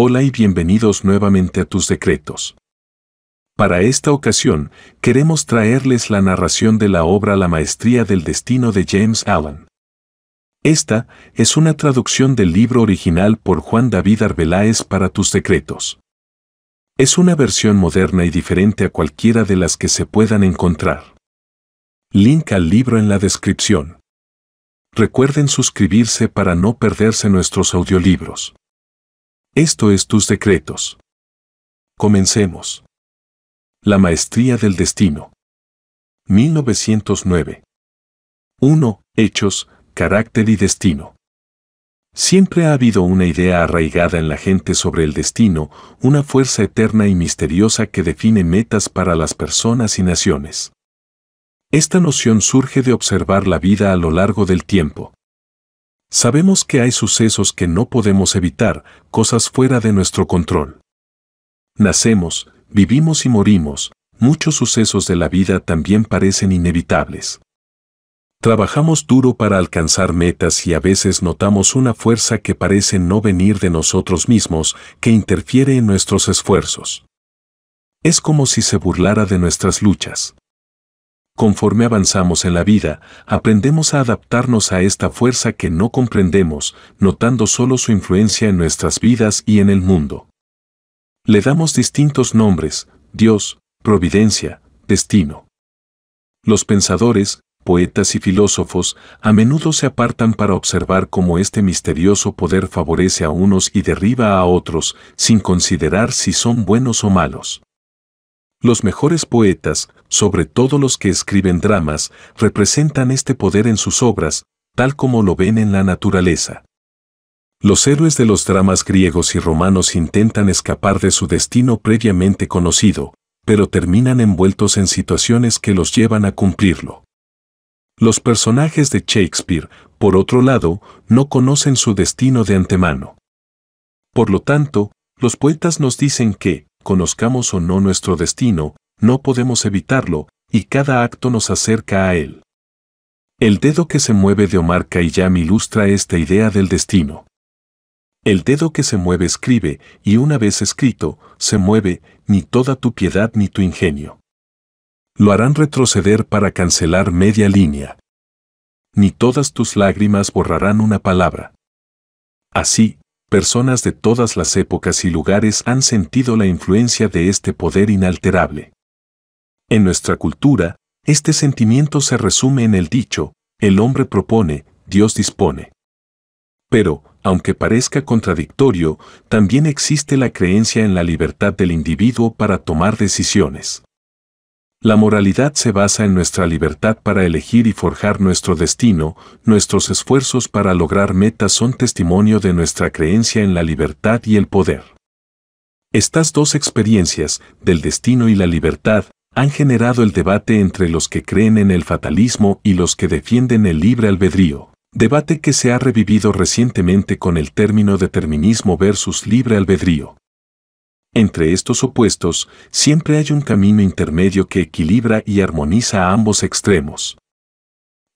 Hola y bienvenidos nuevamente a tus decretos. Para esta ocasión, queremos traerles la narración de la obra La Maestría del Destino de James Allen. Esta es una traducción del libro original por Juan David Arbeláez para tus decretos. Es una versión moderna y diferente a cualquiera de las que se puedan encontrar. Link al libro en la descripción. Recuerden suscribirse para no perderse nuestros audiolibros. Esto es tus decretos. Comencemos. La maestría del destino. 1909. 1. Hechos, carácter y destino. Siempre ha habido una idea arraigada en la gente sobre el destino, una fuerza eterna y misteriosa que define metas para las personas y naciones. Esta noción surge de observar la vida a lo largo del tiempo. Sabemos que hay sucesos que no podemos evitar, cosas fuera de nuestro control. Nacemos, vivimos y morimos, muchos sucesos de la vida también parecen inevitables. Trabajamos duro para alcanzar metas y a veces notamos una fuerza que parece no venir de nosotros mismos, que interfiere en nuestros esfuerzos. Es como si se burlara de nuestras luchas. Conforme avanzamos en la vida, aprendemos a adaptarnos a esta fuerza que no comprendemos, notando solo su influencia en nuestras vidas y en el mundo. Le damos distintos nombres, Dios, providencia, destino. Los pensadores, poetas y filósofos a menudo se apartan para observar cómo este misterioso poder favorece a unos y derriba a otros, sin considerar si son buenos o malos. Los mejores poetas, sobre todo los que escriben dramas, representan este poder en sus obras, tal como lo ven en la naturaleza. Los héroes de los dramas griegos y romanos intentan escapar de su destino previamente conocido, pero terminan envueltos en situaciones que los llevan a cumplirlo. Los personajes de Shakespeare, por otro lado, no conocen su destino de antemano. Por lo tanto, los poetas nos dicen que, conozcamos o no nuestro destino, no podemos evitarlo, y cada acto nos acerca a él. El dedo que se mueve de Omar Khayyam ilustra esta idea del destino. El dedo que se mueve escribe, y una vez escrito, se mueve, ni toda tu piedad ni tu ingenio. Lo harán retroceder para cancelar media línea. Ni todas tus lágrimas borrarán una palabra. Así, personas de todas las épocas y lugares han sentido la influencia de este poder inalterable. En nuestra cultura, este sentimiento se resume en el dicho, el hombre propone, Dios dispone. Pero, aunque parezca contradictorio, también existe la creencia en la libertad del individuo para tomar decisiones. La moralidad se basa en nuestra libertad para elegir y forjar nuestro destino, nuestros esfuerzos para lograr metas son testimonio de nuestra creencia en la libertad y el poder. Estas dos experiencias, del destino y la libertad, han generado el debate entre los que creen en el fatalismo y los que defienden el libre albedrío, debate que se ha revivido recientemente con el término determinismo versus libre albedrío, entre estos opuestos, siempre hay un camino intermedio que equilibra y armoniza a ambos extremos.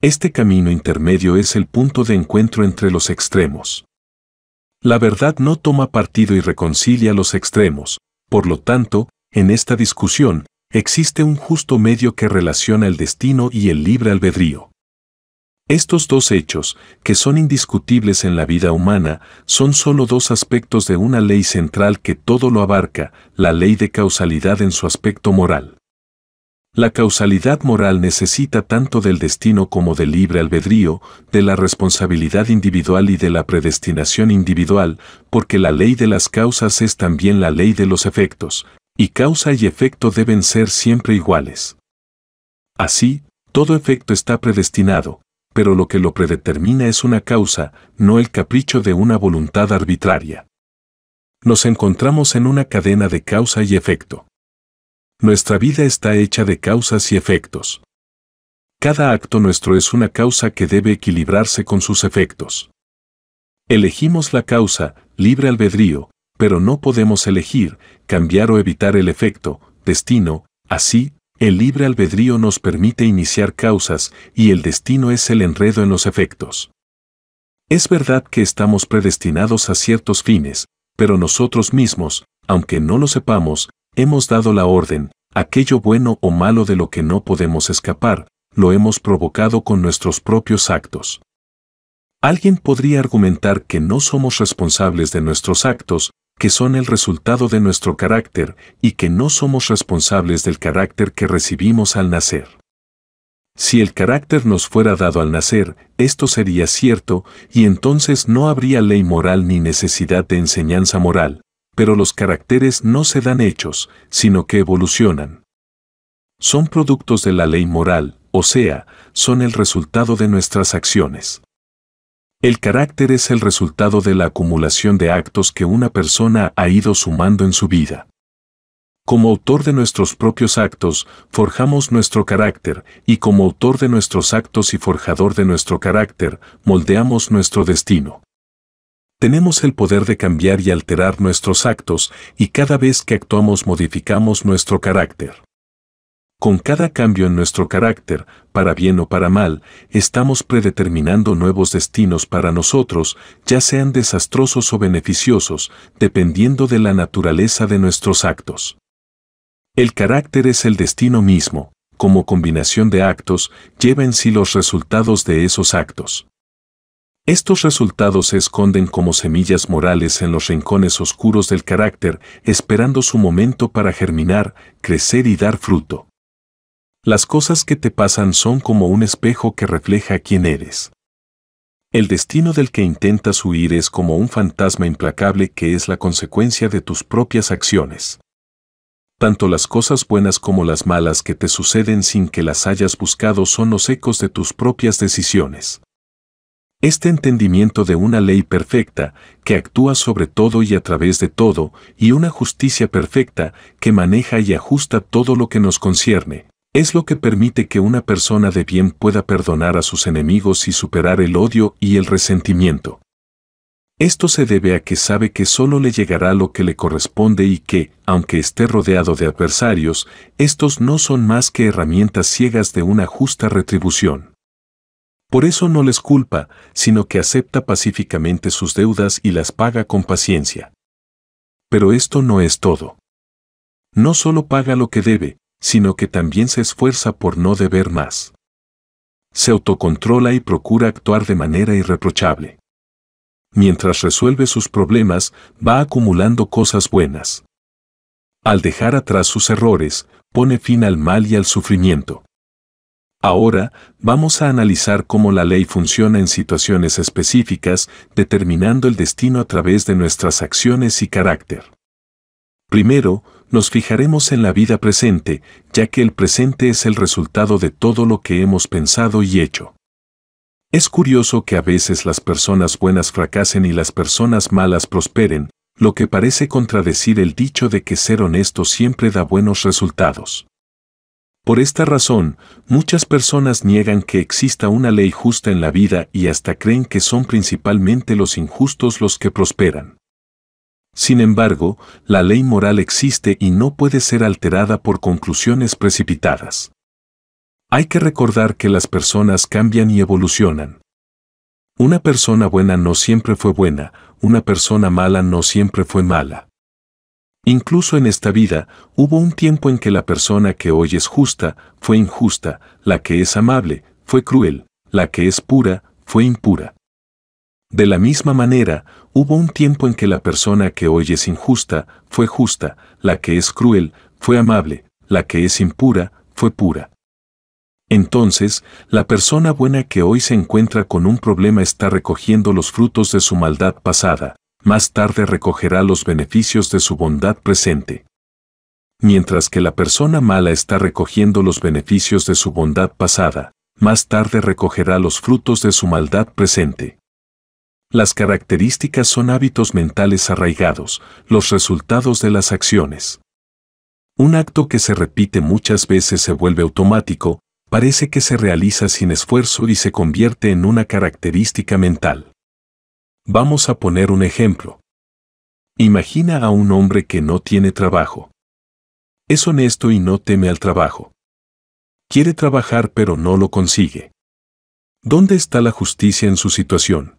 Este camino intermedio es el punto de encuentro entre los extremos. La verdad no toma partido y reconcilia los extremos, por lo tanto, en esta discusión, existe un justo medio que relaciona el destino y el libre albedrío. Estos dos hechos, que son indiscutibles en la vida humana, son sólo dos aspectos de una ley central que todo lo abarca, la ley de causalidad en su aspecto moral. La causalidad moral necesita tanto del destino como del libre albedrío, de la responsabilidad individual y de la predestinación individual, porque la ley de las causas es también la ley de los efectos, y causa y efecto deben ser siempre iguales. Así, todo efecto está predestinado, pero lo que lo predetermina es una causa, no el capricho de una voluntad arbitraria. Nos encontramos en una cadena de causa y efecto. Nuestra vida está hecha de causas y efectos. Cada acto nuestro es una causa que debe equilibrarse con sus efectos. Elegimos la causa, libre albedrío, pero no podemos elegir, cambiar o evitar el efecto, destino, así, el libre albedrío nos permite iniciar causas y el destino es el enredo en los efectos. Es verdad que estamos predestinados a ciertos fines, pero nosotros mismos, aunque no lo sepamos, hemos dado la orden, aquello bueno o malo de lo que no podemos escapar, lo hemos provocado con nuestros propios actos. Alguien podría argumentar que no somos responsables de nuestros actos, que son el resultado de nuestro carácter y que no somos responsables del carácter que recibimos al nacer. Si el carácter nos fuera dado al nacer, esto sería cierto, y entonces no habría ley moral ni necesidad de enseñanza moral, pero los caracteres no se dan hechos, sino que evolucionan. Son productos de la ley moral, o sea, son el resultado de nuestras acciones. El carácter es el resultado de la acumulación de actos que una persona ha ido sumando en su vida. Como autor de nuestros propios actos, forjamos nuestro carácter, y como autor de nuestros actos y forjador de nuestro carácter, moldeamos nuestro destino. Tenemos el poder de cambiar y alterar nuestros actos, y cada vez que actuamos modificamos nuestro carácter. Con cada cambio en nuestro carácter, para bien o para mal, estamos predeterminando nuevos destinos para nosotros, ya sean desastrosos o beneficiosos, dependiendo de la naturaleza de nuestros actos. El carácter es el destino mismo, como combinación de actos, lleva en sí los resultados de esos actos. Estos resultados se esconden como semillas morales en los rincones oscuros del carácter, esperando su momento para germinar, crecer y dar fruto. Las cosas que te pasan son como un espejo que refleja quién eres. El destino del que intentas huir es como un fantasma implacable que es la consecuencia de tus propias acciones. Tanto las cosas buenas como las malas que te suceden sin que las hayas buscado son los ecos de tus propias decisiones. Este entendimiento de una ley perfecta, que actúa sobre todo y a través de todo, y una justicia perfecta, que maneja y ajusta todo lo que nos concierne, es lo que permite que una persona de bien pueda perdonar a sus enemigos y superar el odio y el resentimiento. Esto se debe a que sabe que solo le llegará lo que le corresponde y que, aunque esté rodeado de adversarios, estos no son más que herramientas ciegas de una justa retribución. Por eso no les culpa, sino que acepta pacíficamente sus deudas y las paga con paciencia. Pero esto no es todo. No solo paga lo que debe, sino que también se esfuerza por no deber más. Se autocontrola y procura actuar de manera irreprochable. Mientras resuelve sus problemas, va acumulando cosas buenas. Al dejar atrás sus errores, pone fin al mal y al sufrimiento. Ahora vamos a analizar cómo la ley funciona en situaciones específicas, determinando el destino a través de nuestras acciones y carácter. Primero, nos fijaremos en la vida presente, ya que el presente es el resultado de todo lo que hemos pensado y hecho. Es curioso que a veces las personas buenas fracasen y las personas malas prosperen, lo que parece contradecir el dicho de que ser honesto siempre da buenos resultados. Por esta razón, muchas personas niegan que exista una ley justa en la vida y hasta creen que son principalmente los injustos los que prosperan. Sin embargo, la ley moral existe y no puede ser alterada por conclusiones precipitadas. Hay que recordar que las personas cambian y evolucionan. Una persona buena no siempre fue buena, una persona mala no siempre fue mala. Incluso en esta vida, hubo un tiempo en que la persona que hoy es justa fue injusta, la que es amable fue cruel, la que es pura fue impura. De la misma manera, Hubo un tiempo en que la persona que hoy es injusta fue justa, la que es cruel fue amable, la que es impura fue pura. Entonces, la persona buena que hoy se encuentra con un problema está recogiendo los frutos de su maldad pasada, más tarde recogerá los beneficios de su bondad presente. Mientras que la persona mala está recogiendo los beneficios de su bondad pasada, más tarde recogerá los frutos de su maldad presente. Las características son hábitos mentales arraigados, los resultados de las acciones. Un acto que se repite muchas veces se vuelve automático, parece que se realiza sin esfuerzo y se convierte en una característica mental. Vamos a poner un ejemplo. Imagina a un hombre que no tiene trabajo. Es honesto y no teme al trabajo. Quiere trabajar pero no lo consigue. ¿Dónde está la justicia en su situación?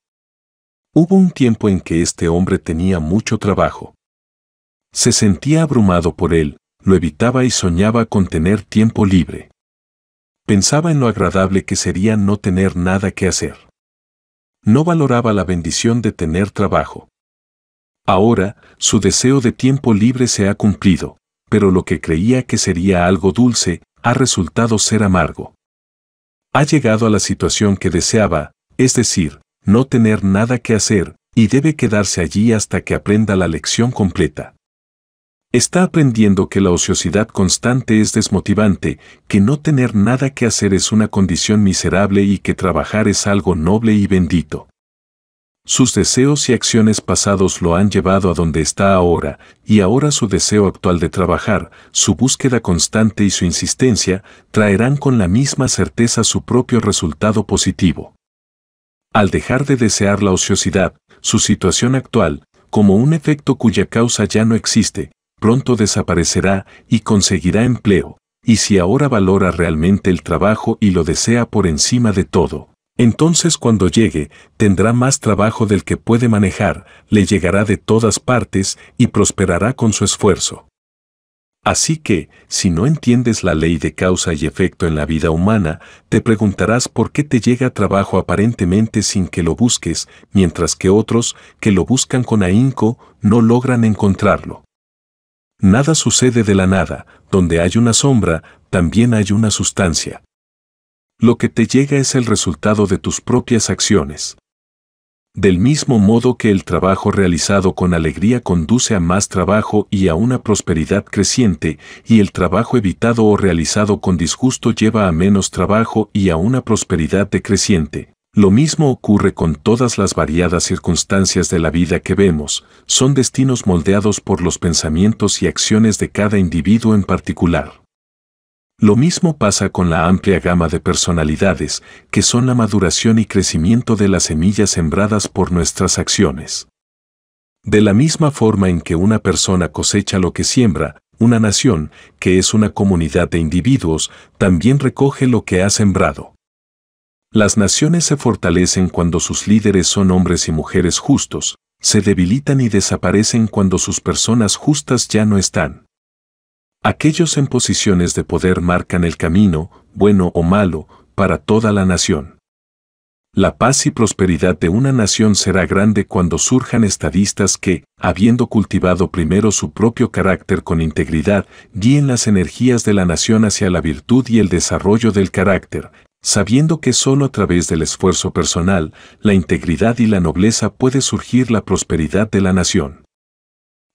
Hubo un tiempo en que este hombre tenía mucho trabajo. Se sentía abrumado por él, lo evitaba y soñaba con tener tiempo libre. Pensaba en lo agradable que sería no tener nada que hacer. No valoraba la bendición de tener trabajo. Ahora, su deseo de tiempo libre se ha cumplido, pero lo que creía que sería algo dulce, ha resultado ser amargo. Ha llegado a la situación que deseaba, es decir, no tener nada que hacer, y debe quedarse allí hasta que aprenda la lección completa. Está aprendiendo que la ociosidad constante es desmotivante, que no tener nada que hacer es una condición miserable y que trabajar es algo noble y bendito. Sus deseos y acciones pasados lo han llevado a donde está ahora, y ahora su deseo actual de trabajar, su búsqueda constante y su insistencia traerán con la misma certeza su propio resultado positivo. Al dejar de desear la ociosidad, su situación actual, como un efecto cuya causa ya no existe, pronto desaparecerá y conseguirá empleo, y si ahora valora realmente el trabajo y lo desea por encima de todo, entonces cuando llegue, tendrá más trabajo del que puede manejar, le llegará de todas partes y prosperará con su esfuerzo. Así que, si no entiendes la ley de causa y efecto en la vida humana, te preguntarás por qué te llega trabajo aparentemente sin que lo busques, mientras que otros, que lo buscan con ahínco, no logran encontrarlo. Nada sucede de la nada, donde hay una sombra, también hay una sustancia. Lo que te llega es el resultado de tus propias acciones. Del mismo modo que el trabajo realizado con alegría conduce a más trabajo y a una prosperidad creciente, y el trabajo evitado o realizado con disgusto lleva a menos trabajo y a una prosperidad decreciente. Lo mismo ocurre con todas las variadas circunstancias de la vida que vemos, son destinos moldeados por los pensamientos y acciones de cada individuo en particular. Lo mismo pasa con la amplia gama de personalidades, que son la maduración y crecimiento de las semillas sembradas por nuestras acciones. De la misma forma en que una persona cosecha lo que siembra, una nación, que es una comunidad de individuos, también recoge lo que ha sembrado. Las naciones se fortalecen cuando sus líderes son hombres y mujeres justos, se debilitan y desaparecen cuando sus personas justas ya no están. Aquellos en posiciones de poder marcan el camino, bueno o malo, para toda la nación. La paz y prosperidad de una nación será grande cuando surjan estadistas que, habiendo cultivado primero su propio carácter con integridad, guíen las energías de la nación hacia la virtud y el desarrollo del carácter, sabiendo que solo a través del esfuerzo personal, la integridad y la nobleza puede surgir la prosperidad de la nación.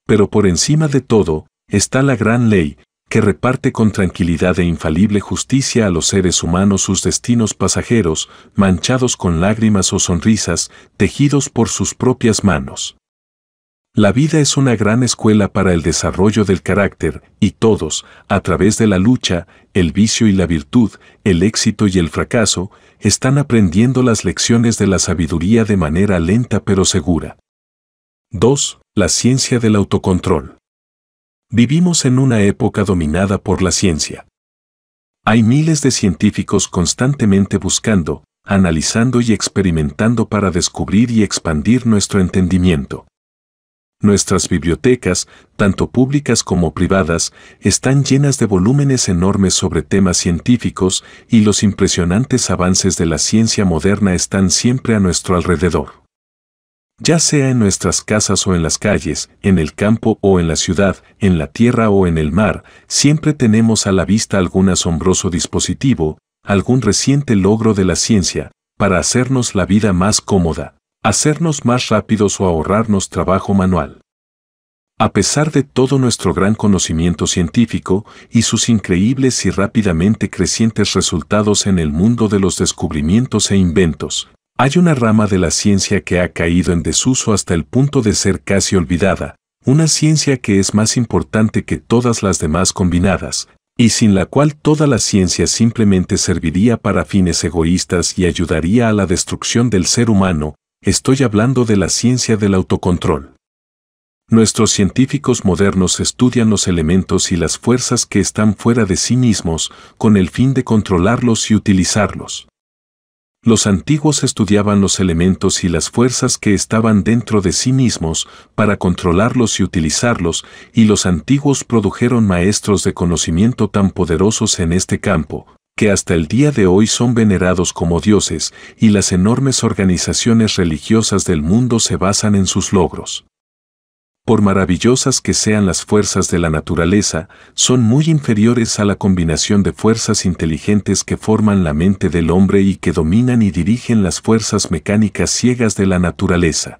Pero por encima de todo, está la gran ley, que reparte con tranquilidad e infalible justicia a los seres humanos sus destinos pasajeros, manchados con lágrimas o sonrisas, tejidos por sus propias manos. La vida es una gran escuela para el desarrollo del carácter, y todos, a través de la lucha, el vicio y la virtud, el éxito y el fracaso, están aprendiendo las lecciones de la sabiduría de manera lenta pero segura. 2. La ciencia del autocontrol. Vivimos en una época dominada por la ciencia. Hay miles de científicos constantemente buscando, analizando y experimentando para descubrir y expandir nuestro entendimiento. Nuestras bibliotecas, tanto públicas como privadas, están llenas de volúmenes enormes sobre temas científicos y los impresionantes avances de la ciencia moderna están siempre a nuestro alrededor ya sea en nuestras casas o en las calles, en el campo o en la ciudad, en la tierra o en el mar, siempre tenemos a la vista algún asombroso dispositivo, algún reciente logro de la ciencia, para hacernos la vida más cómoda, hacernos más rápidos o ahorrarnos trabajo manual. A pesar de todo nuestro gran conocimiento científico y sus increíbles y rápidamente crecientes resultados en el mundo de los descubrimientos e inventos, hay una rama de la ciencia que ha caído en desuso hasta el punto de ser casi olvidada, una ciencia que es más importante que todas las demás combinadas, y sin la cual toda la ciencia simplemente serviría para fines egoístas y ayudaría a la destrucción del ser humano, estoy hablando de la ciencia del autocontrol. Nuestros científicos modernos estudian los elementos y las fuerzas que están fuera de sí mismos con el fin de controlarlos y utilizarlos. Los antiguos estudiaban los elementos y las fuerzas que estaban dentro de sí mismos para controlarlos y utilizarlos, y los antiguos produjeron maestros de conocimiento tan poderosos en este campo, que hasta el día de hoy son venerados como dioses, y las enormes organizaciones religiosas del mundo se basan en sus logros por maravillosas que sean las fuerzas de la naturaleza, son muy inferiores a la combinación de fuerzas inteligentes que forman la mente del hombre y que dominan y dirigen las fuerzas mecánicas ciegas de la naturaleza.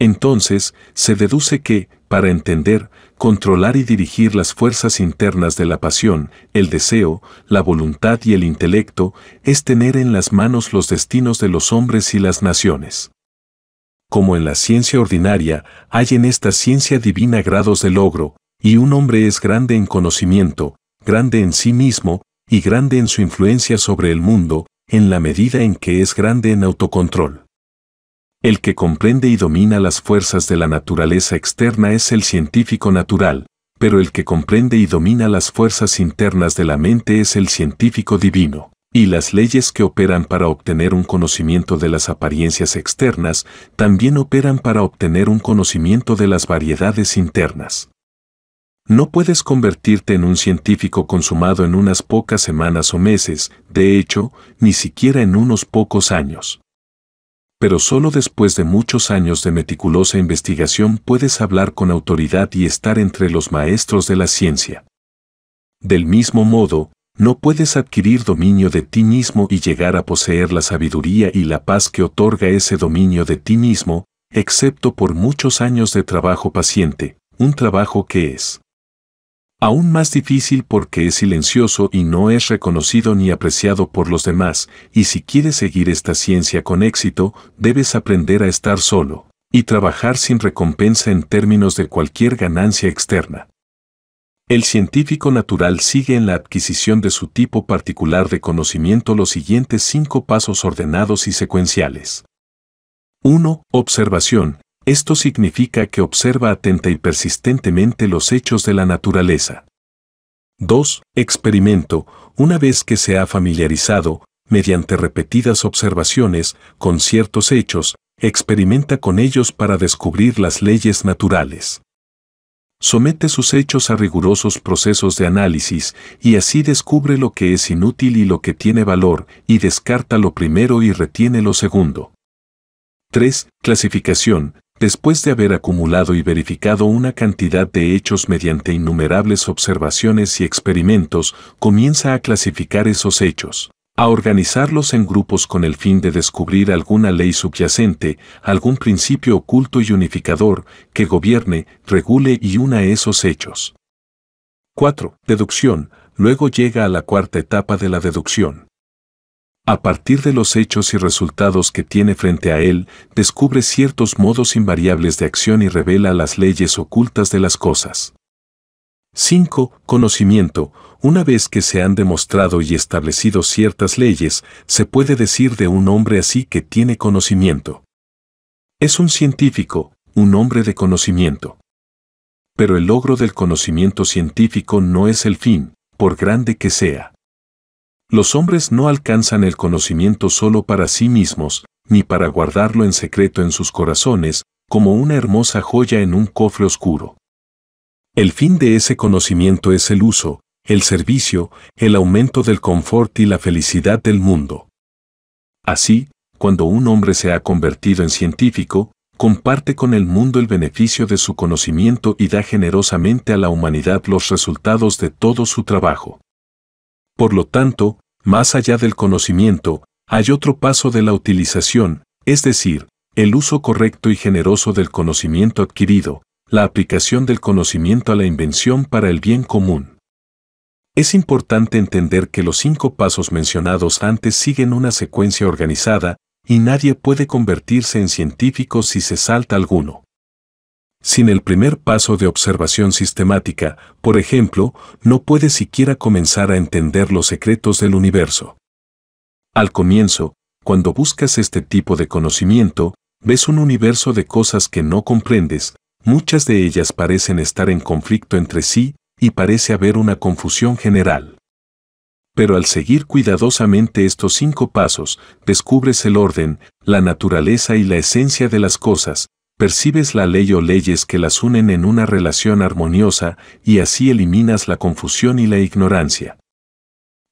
Entonces, se deduce que, para entender, controlar y dirigir las fuerzas internas de la pasión, el deseo, la voluntad y el intelecto, es tener en las manos los destinos de los hombres y las naciones como en la ciencia ordinaria, hay en esta ciencia divina grados de logro, y un hombre es grande en conocimiento, grande en sí mismo, y grande en su influencia sobre el mundo, en la medida en que es grande en autocontrol. El que comprende y domina las fuerzas de la naturaleza externa es el científico natural, pero el que comprende y domina las fuerzas internas de la mente es el científico divino. Y las leyes que operan para obtener un conocimiento de las apariencias externas también operan para obtener un conocimiento de las variedades internas. No puedes convertirte en un científico consumado en unas pocas semanas o meses, de hecho, ni siquiera en unos pocos años. Pero solo después de muchos años de meticulosa investigación puedes hablar con autoridad y estar entre los maestros de la ciencia. Del mismo modo, no puedes adquirir dominio de ti mismo y llegar a poseer la sabiduría y la paz que otorga ese dominio de ti mismo, excepto por muchos años de trabajo paciente, un trabajo que es aún más difícil porque es silencioso y no es reconocido ni apreciado por los demás, y si quieres seguir esta ciencia con éxito, debes aprender a estar solo, y trabajar sin recompensa en términos de cualquier ganancia externa. El científico natural sigue en la adquisición de su tipo particular de conocimiento los siguientes cinco pasos ordenados y secuenciales. 1. Observación. Esto significa que observa atenta y persistentemente los hechos de la naturaleza. 2. Experimento. Una vez que se ha familiarizado, mediante repetidas observaciones, con ciertos hechos, experimenta con ellos para descubrir las leyes naturales. Somete sus hechos a rigurosos procesos de análisis y así descubre lo que es inútil y lo que tiene valor y descarta lo primero y retiene lo segundo. 3. Clasificación. Después de haber acumulado y verificado una cantidad de hechos mediante innumerables observaciones y experimentos, comienza a clasificar esos hechos a organizarlos en grupos con el fin de descubrir alguna ley subyacente, algún principio oculto y unificador que gobierne, regule y una esos hechos. 4. Deducción. Luego llega a la cuarta etapa de la deducción. A partir de los hechos y resultados que tiene frente a él, descubre ciertos modos invariables de acción y revela las leyes ocultas de las cosas. 5. Conocimiento, una vez que se han demostrado y establecido ciertas leyes, se puede decir de un hombre así que tiene conocimiento. Es un científico, un hombre de conocimiento. Pero el logro del conocimiento científico no es el fin, por grande que sea. Los hombres no alcanzan el conocimiento solo para sí mismos, ni para guardarlo en secreto en sus corazones, como una hermosa joya en un cofre oscuro. El fin de ese conocimiento es el uso, el servicio, el aumento del confort y la felicidad del mundo. Así, cuando un hombre se ha convertido en científico, comparte con el mundo el beneficio de su conocimiento y da generosamente a la humanidad los resultados de todo su trabajo. Por lo tanto, más allá del conocimiento, hay otro paso de la utilización, es decir, el uso correcto y generoso del conocimiento adquirido, la aplicación del conocimiento a la invención para el bien común. Es importante entender que los cinco pasos mencionados antes siguen una secuencia organizada y nadie puede convertirse en científico si se salta alguno. Sin el primer paso de observación sistemática, por ejemplo, no puede siquiera comenzar a entender los secretos del universo. Al comienzo, cuando buscas este tipo de conocimiento, ves un universo de cosas que no comprendes, muchas de ellas parecen estar en conflicto entre sí y parece haber una confusión general. Pero al seguir cuidadosamente estos cinco pasos, descubres el orden, la naturaleza y la esencia de las cosas, percibes la ley o leyes que las unen en una relación armoniosa y así eliminas la confusión y la ignorancia.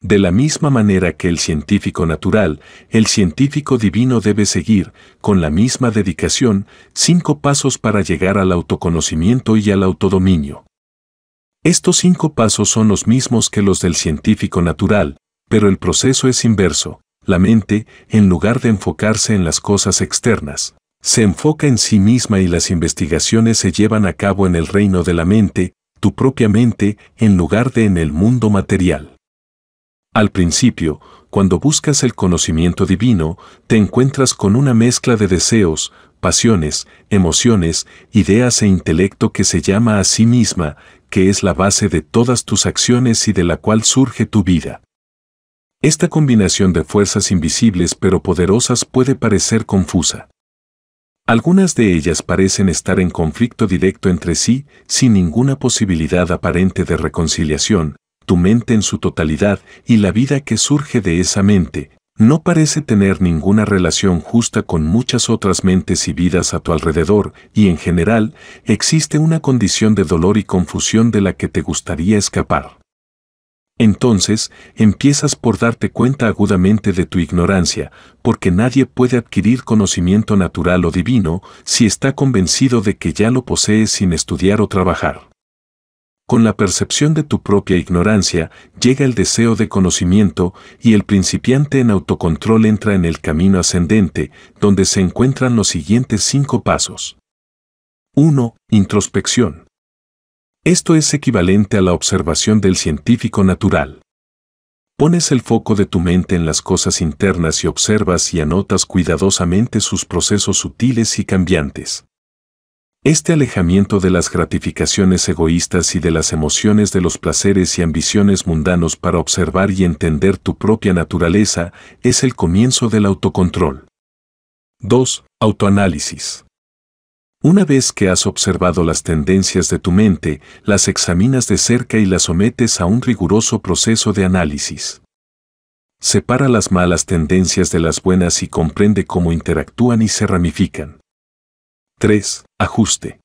De la misma manera que el científico natural, el científico divino debe seguir, con la misma dedicación, cinco pasos para llegar al autoconocimiento y al autodominio. Estos cinco pasos son los mismos que los del científico natural, pero el proceso es inverso. La mente, en lugar de enfocarse en las cosas externas, se enfoca en sí misma y las investigaciones se llevan a cabo en el reino de la mente, tu propia mente, en lugar de en el mundo material. Al principio, cuando buscas el conocimiento divino, te encuentras con una mezcla de deseos, pasiones, emociones, ideas e intelecto que se llama a sí misma, que es la base de todas tus acciones y de la cual surge tu vida. Esta combinación de fuerzas invisibles pero poderosas puede parecer confusa. Algunas de ellas parecen estar en conflicto directo entre sí, sin ninguna posibilidad aparente de reconciliación, tu mente en su totalidad y la vida que surge de esa mente, no parece tener ninguna relación justa con muchas otras mentes y vidas a tu alrededor, y en general existe una condición de dolor y confusión de la que te gustaría escapar. Entonces, empiezas por darte cuenta agudamente de tu ignorancia, porque nadie puede adquirir conocimiento natural o divino si está convencido de que ya lo posee sin estudiar o trabajar. Con la percepción de tu propia ignorancia llega el deseo de conocimiento y el principiante en autocontrol entra en el camino ascendente, donde se encuentran los siguientes cinco pasos. 1. Introspección. Esto es equivalente a la observación del científico natural. Pones el foco de tu mente en las cosas internas y observas y anotas cuidadosamente sus procesos sutiles y cambiantes. Este alejamiento de las gratificaciones egoístas y de las emociones de los placeres y ambiciones mundanos para observar y entender tu propia naturaleza es el comienzo del autocontrol. 2. Autoanálisis. Una vez que has observado las tendencias de tu mente, las examinas de cerca y las sometes a un riguroso proceso de análisis. Separa las malas tendencias de las buenas y comprende cómo interactúan y se ramifican. 3. Ajuste.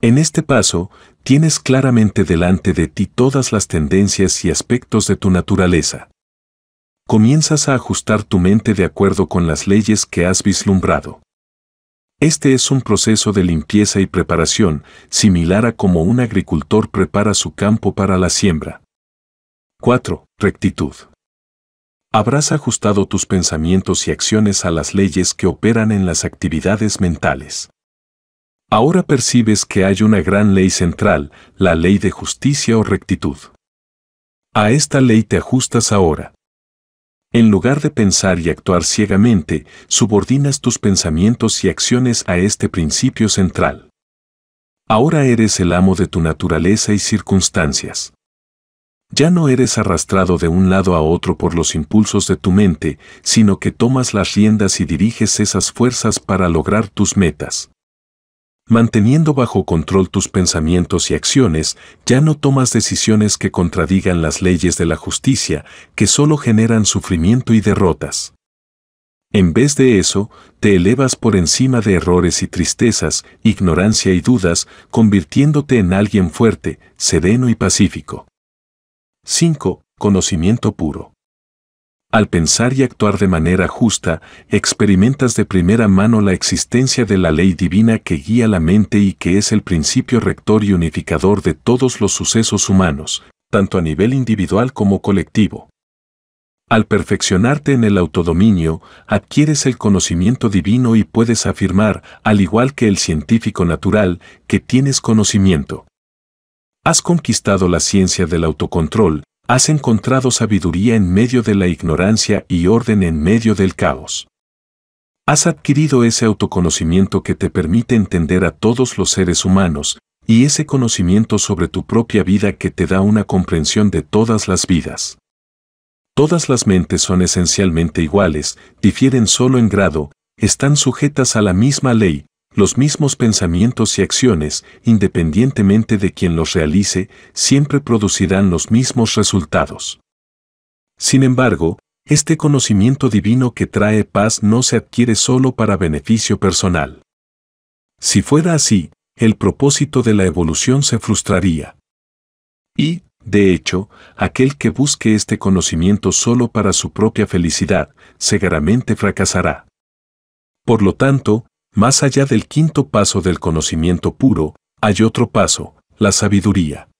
En este paso, tienes claramente delante de ti todas las tendencias y aspectos de tu naturaleza. Comienzas a ajustar tu mente de acuerdo con las leyes que has vislumbrado. Este es un proceso de limpieza y preparación, similar a como un agricultor prepara su campo para la siembra. 4. Rectitud. Habrás ajustado tus pensamientos y acciones a las leyes que operan en las actividades mentales. Ahora percibes que hay una gran ley central, la ley de justicia o rectitud. A esta ley te ajustas ahora. En lugar de pensar y actuar ciegamente, subordinas tus pensamientos y acciones a este principio central. Ahora eres el amo de tu naturaleza y circunstancias. Ya no eres arrastrado de un lado a otro por los impulsos de tu mente, sino que tomas las riendas y diriges esas fuerzas para lograr tus metas. Manteniendo bajo control tus pensamientos y acciones, ya no tomas decisiones que contradigan las leyes de la justicia, que solo generan sufrimiento y derrotas. En vez de eso, te elevas por encima de errores y tristezas, ignorancia y dudas, convirtiéndote en alguien fuerte, sereno y pacífico. 5. Conocimiento puro. Al pensar y actuar de manera justa, experimentas de primera mano la existencia de la ley divina que guía la mente y que es el principio rector y unificador de todos los sucesos humanos, tanto a nivel individual como colectivo. Al perfeccionarte en el autodominio, adquieres el conocimiento divino y puedes afirmar, al igual que el científico natural, que tienes conocimiento. Has conquistado la ciencia del autocontrol, Has encontrado sabiduría en medio de la ignorancia y orden en medio del caos. Has adquirido ese autoconocimiento que te permite entender a todos los seres humanos, y ese conocimiento sobre tu propia vida que te da una comprensión de todas las vidas. Todas las mentes son esencialmente iguales, difieren solo en grado, están sujetas a la misma ley, los mismos pensamientos y acciones, independientemente de quien los realice, siempre producirán los mismos resultados. Sin embargo, este conocimiento divino que trae paz no se adquiere solo para beneficio personal. Si fuera así, el propósito de la evolución se frustraría. Y, de hecho, aquel que busque este conocimiento solo para su propia felicidad, seguramente fracasará. Por lo tanto, más allá del quinto paso del conocimiento puro, hay otro paso, la sabiduría.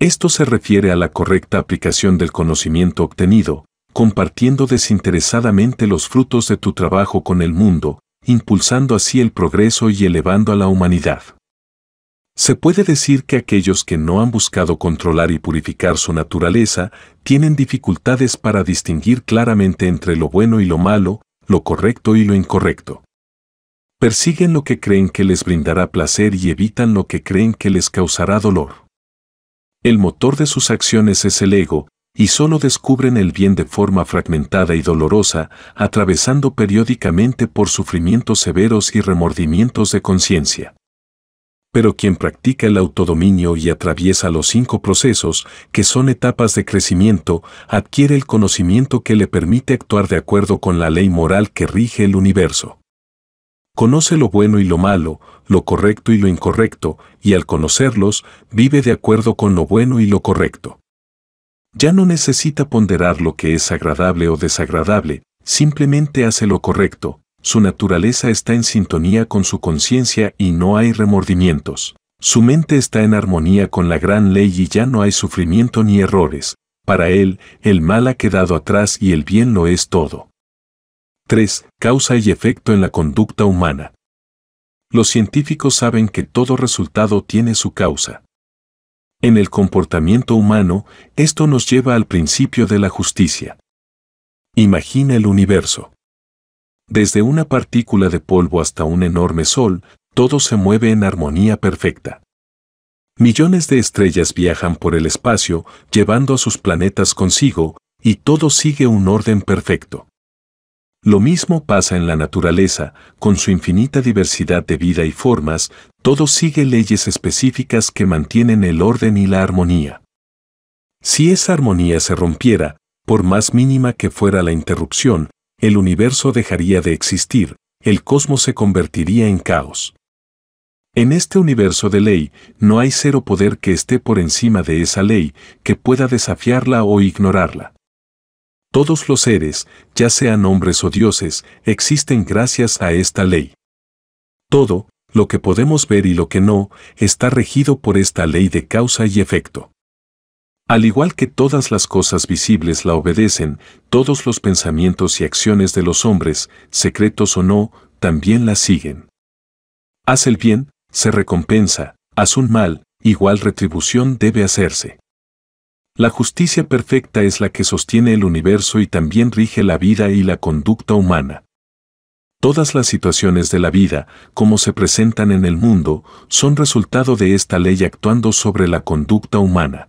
Esto se refiere a la correcta aplicación del conocimiento obtenido, compartiendo desinteresadamente los frutos de tu trabajo con el mundo, impulsando así el progreso y elevando a la humanidad. Se puede decir que aquellos que no han buscado controlar y purificar su naturaleza tienen dificultades para distinguir claramente entre lo bueno y lo malo, lo correcto y lo incorrecto. Persiguen lo que creen que les brindará placer y evitan lo que creen que les causará dolor. El motor de sus acciones es el ego, y solo descubren el bien de forma fragmentada y dolorosa, atravesando periódicamente por sufrimientos severos y remordimientos de conciencia. Pero quien practica el autodominio y atraviesa los cinco procesos, que son etapas de crecimiento, adquiere el conocimiento que le permite actuar de acuerdo con la ley moral que rige el universo. Conoce lo bueno y lo malo, lo correcto y lo incorrecto, y al conocerlos, vive de acuerdo con lo bueno y lo correcto. Ya no necesita ponderar lo que es agradable o desagradable, simplemente hace lo correcto, su naturaleza está en sintonía con su conciencia y no hay remordimientos. Su mente está en armonía con la gran ley y ya no hay sufrimiento ni errores. Para él, el mal ha quedado atrás y el bien lo es todo. 3. Causa y efecto en la conducta humana. Los científicos saben que todo resultado tiene su causa. En el comportamiento humano, esto nos lleva al principio de la justicia. Imagina el universo. Desde una partícula de polvo hasta un enorme sol, todo se mueve en armonía perfecta. Millones de estrellas viajan por el espacio, llevando a sus planetas consigo, y todo sigue un orden perfecto. Lo mismo pasa en la naturaleza, con su infinita diversidad de vida y formas, todo sigue leyes específicas que mantienen el orden y la armonía. Si esa armonía se rompiera, por más mínima que fuera la interrupción, el universo dejaría de existir, el cosmos se convertiría en caos. En este universo de ley, no hay cero poder que esté por encima de esa ley, que pueda desafiarla o ignorarla. Todos los seres, ya sean hombres o dioses, existen gracias a esta ley. Todo, lo que podemos ver y lo que no, está regido por esta ley de causa y efecto. Al igual que todas las cosas visibles la obedecen, todos los pensamientos y acciones de los hombres, secretos o no, también la siguen. Haz el bien, se recompensa, haz un mal, igual retribución debe hacerse. La justicia perfecta es la que sostiene el universo y también rige la vida y la conducta humana. Todas las situaciones de la vida, como se presentan en el mundo, son resultado de esta ley actuando sobre la conducta humana.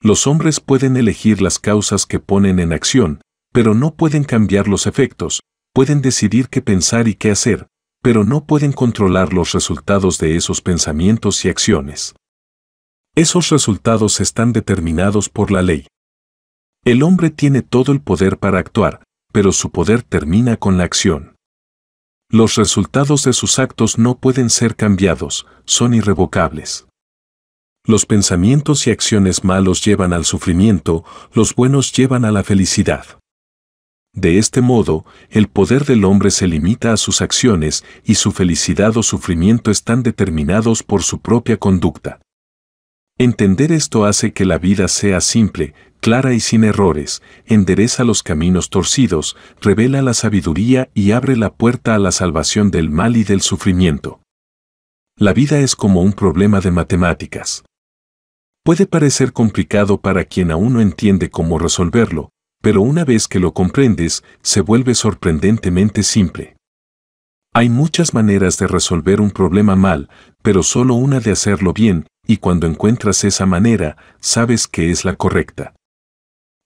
Los hombres pueden elegir las causas que ponen en acción, pero no pueden cambiar los efectos, pueden decidir qué pensar y qué hacer, pero no pueden controlar los resultados de esos pensamientos y acciones. Esos resultados están determinados por la ley. El hombre tiene todo el poder para actuar, pero su poder termina con la acción. Los resultados de sus actos no pueden ser cambiados, son irrevocables. Los pensamientos y acciones malos llevan al sufrimiento, los buenos llevan a la felicidad. De este modo, el poder del hombre se limita a sus acciones y su felicidad o sufrimiento están determinados por su propia conducta. Entender esto hace que la vida sea simple, clara y sin errores, endereza los caminos torcidos, revela la sabiduría y abre la puerta a la salvación del mal y del sufrimiento. La vida es como un problema de matemáticas. Puede parecer complicado para quien aún no entiende cómo resolverlo, pero una vez que lo comprendes, se vuelve sorprendentemente simple. Hay muchas maneras de resolver un problema mal, pero solo una de hacerlo bien, y cuando encuentras esa manera, sabes que es la correcta.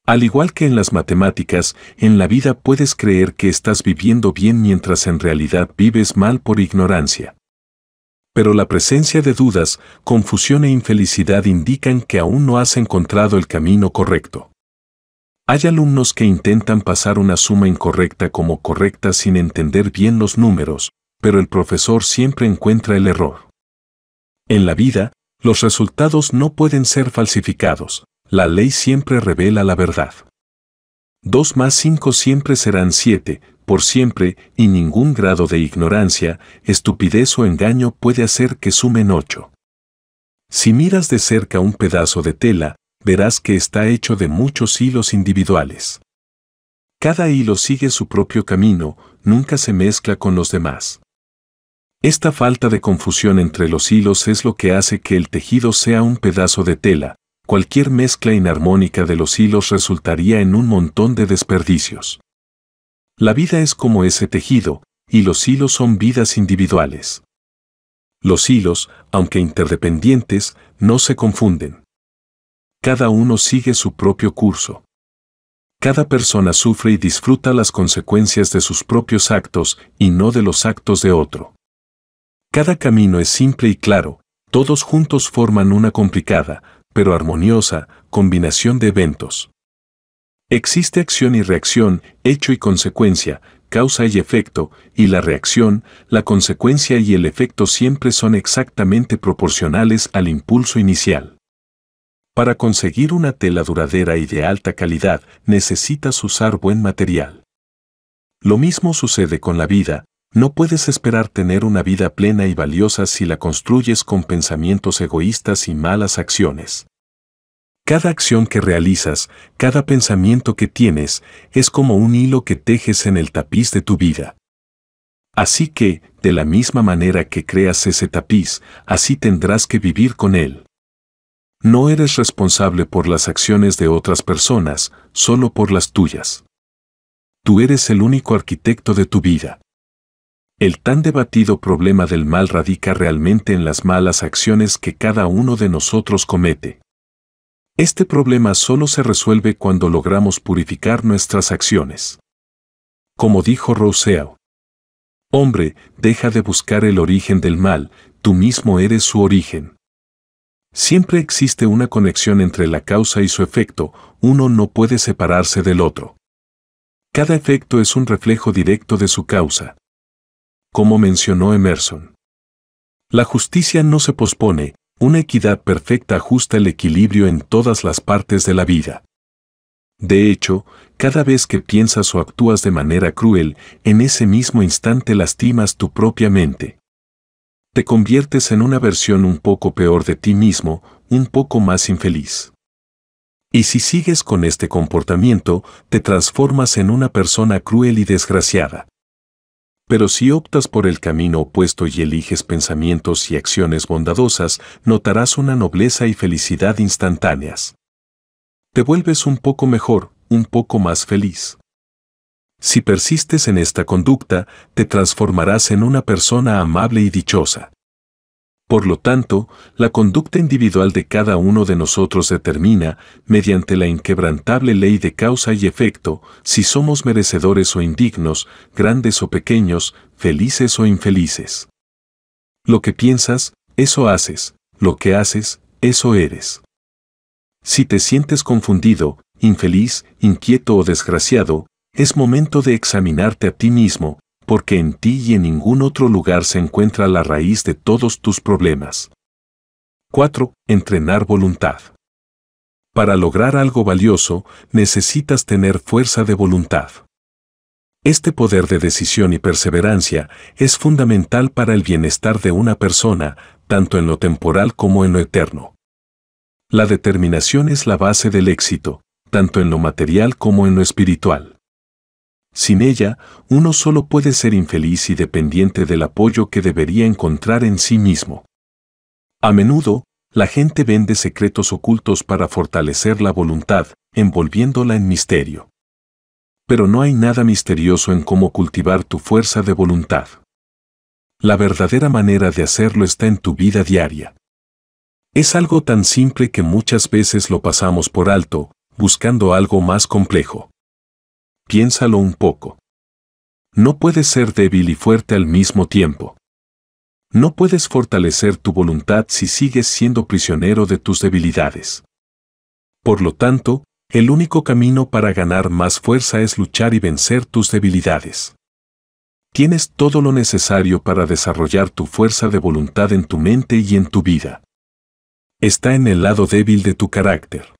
Al igual que en las matemáticas, en la vida puedes creer que estás viviendo bien mientras en realidad vives mal por ignorancia. Pero la presencia de dudas, confusión e infelicidad indican que aún no has encontrado el camino correcto. Hay alumnos que intentan pasar una suma incorrecta como correcta sin entender bien los números, pero el profesor siempre encuentra el error. En la vida, los resultados no pueden ser falsificados. La ley siempre revela la verdad. Dos más cinco siempre serán siete, por siempre, y ningún grado de ignorancia, estupidez o engaño puede hacer que sumen 8. Si miras de cerca un pedazo de tela, verás que está hecho de muchos hilos individuales. Cada hilo sigue su propio camino, nunca se mezcla con los demás. Esta falta de confusión entre los hilos es lo que hace que el tejido sea un pedazo de tela. Cualquier mezcla inarmónica de los hilos resultaría en un montón de desperdicios. La vida es como ese tejido, y los hilos son vidas individuales. Los hilos, aunque interdependientes, no se confunden. Cada uno sigue su propio curso. Cada persona sufre y disfruta las consecuencias de sus propios actos y no de los actos de otro. Cada camino es simple y claro, todos juntos forman una complicada, pero armoniosa, combinación de eventos. Existe acción y reacción, hecho y consecuencia, causa y efecto, y la reacción, la consecuencia y el efecto siempre son exactamente proporcionales al impulso inicial. Para conseguir una tela duradera y de alta calidad, necesitas usar buen material. Lo mismo sucede con la vida, no puedes esperar tener una vida plena y valiosa si la construyes con pensamientos egoístas y malas acciones. Cada acción que realizas, cada pensamiento que tienes, es como un hilo que tejes en el tapiz de tu vida. Así que, de la misma manera que creas ese tapiz, así tendrás que vivir con él. No eres responsable por las acciones de otras personas, solo por las tuyas. Tú eres el único arquitecto de tu vida. El tan debatido problema del mal radica realmente en las malas acciones que cada uno de nosotros comete. Este problema solo se resuelve cuando logramos purificar nuestras acciones. Como dijo Rousseau, Hombre, deja de buscar el origen del mal, tú mismo eres su origen. Siempre existe una conexión entre la causa y su efecto, uno no puede separarse del otro. Cada efecto es un reflejo directo de su causa como mencionó Emerson. La justicia no se pospone, una equidad perfecta ajusta el equilibrio en todas las partes de la vida. De hecho, cada vez que piensas o actúas de manera cruel, en ese mismo instante lastimas tu propia mente. Te conviertes en una versión un poco peor de ti mismo, un poco más infeliz. Y si sigues con este comportamiento, te transformas en una persona cruel y desgraciada. Pero si optas por el camino opuesto y eliges pensamientos y acciones bondadosas, notarás una nobleza y felicidad instantáneas. Te vuelves un poco mejor, un poco más feliz. Si persistes en esta conducta, te transformarás en una persona amable y dichosa. Por lo tanto, la conducta individual de cada uno de nosotros determina, mediante la inquebrantable ley de causa y efecto, si somos merecedores o indignos, grandes o pequeños, felices o infelices. Lo que piensas, eso haces, lo que haces, eso eres. Si te sientes confundido, infeliz, inquieto o desgraciado, es momento de examinarte a ti mismo, porque en ti y en ningún otro lugar se encuentra la raíz de todos tus problemas. 4. Entrenar voluntad. Para lograr algo valioso, necesitas tener fuerza de voluntad. Este poder de decisión y perseverancia es fundamental para el bienestar de una persona, tanto en lo temporal como en lo eterno. La determinación es la base del éxito, tanto en lo material como en lo espiritual. Sin ella, uno solo puede ser infeliz y dependiente del apoyo que debería encontrar en sí mismo. A menudo, la gente vende secretos ocultos para fortalecer la voluntad, envolviéndola en misterio. Pero no hay nada misterioso en cómo cultivar tu fuerza de voluntad. La verdadera manera de hacerlo está en tu vida diaria. Es algo tan simple que muchas veces lo pasamos por alto, buscando algo más complejo piénsalo un poco. No puedes ser débil y fuerte al mismo tiempo. No puedes fortalecer tu voluntad si sigues siendo prisionero de tus debilidades. Por lo tanto, el único camino para ganar más fuerza es luchar y vencer tus debilidades. Tienes todo lo necesario para desarrollar tu fuerza de voluntad en tu mente y en tu vida. Está en el lado débil de tu carácter.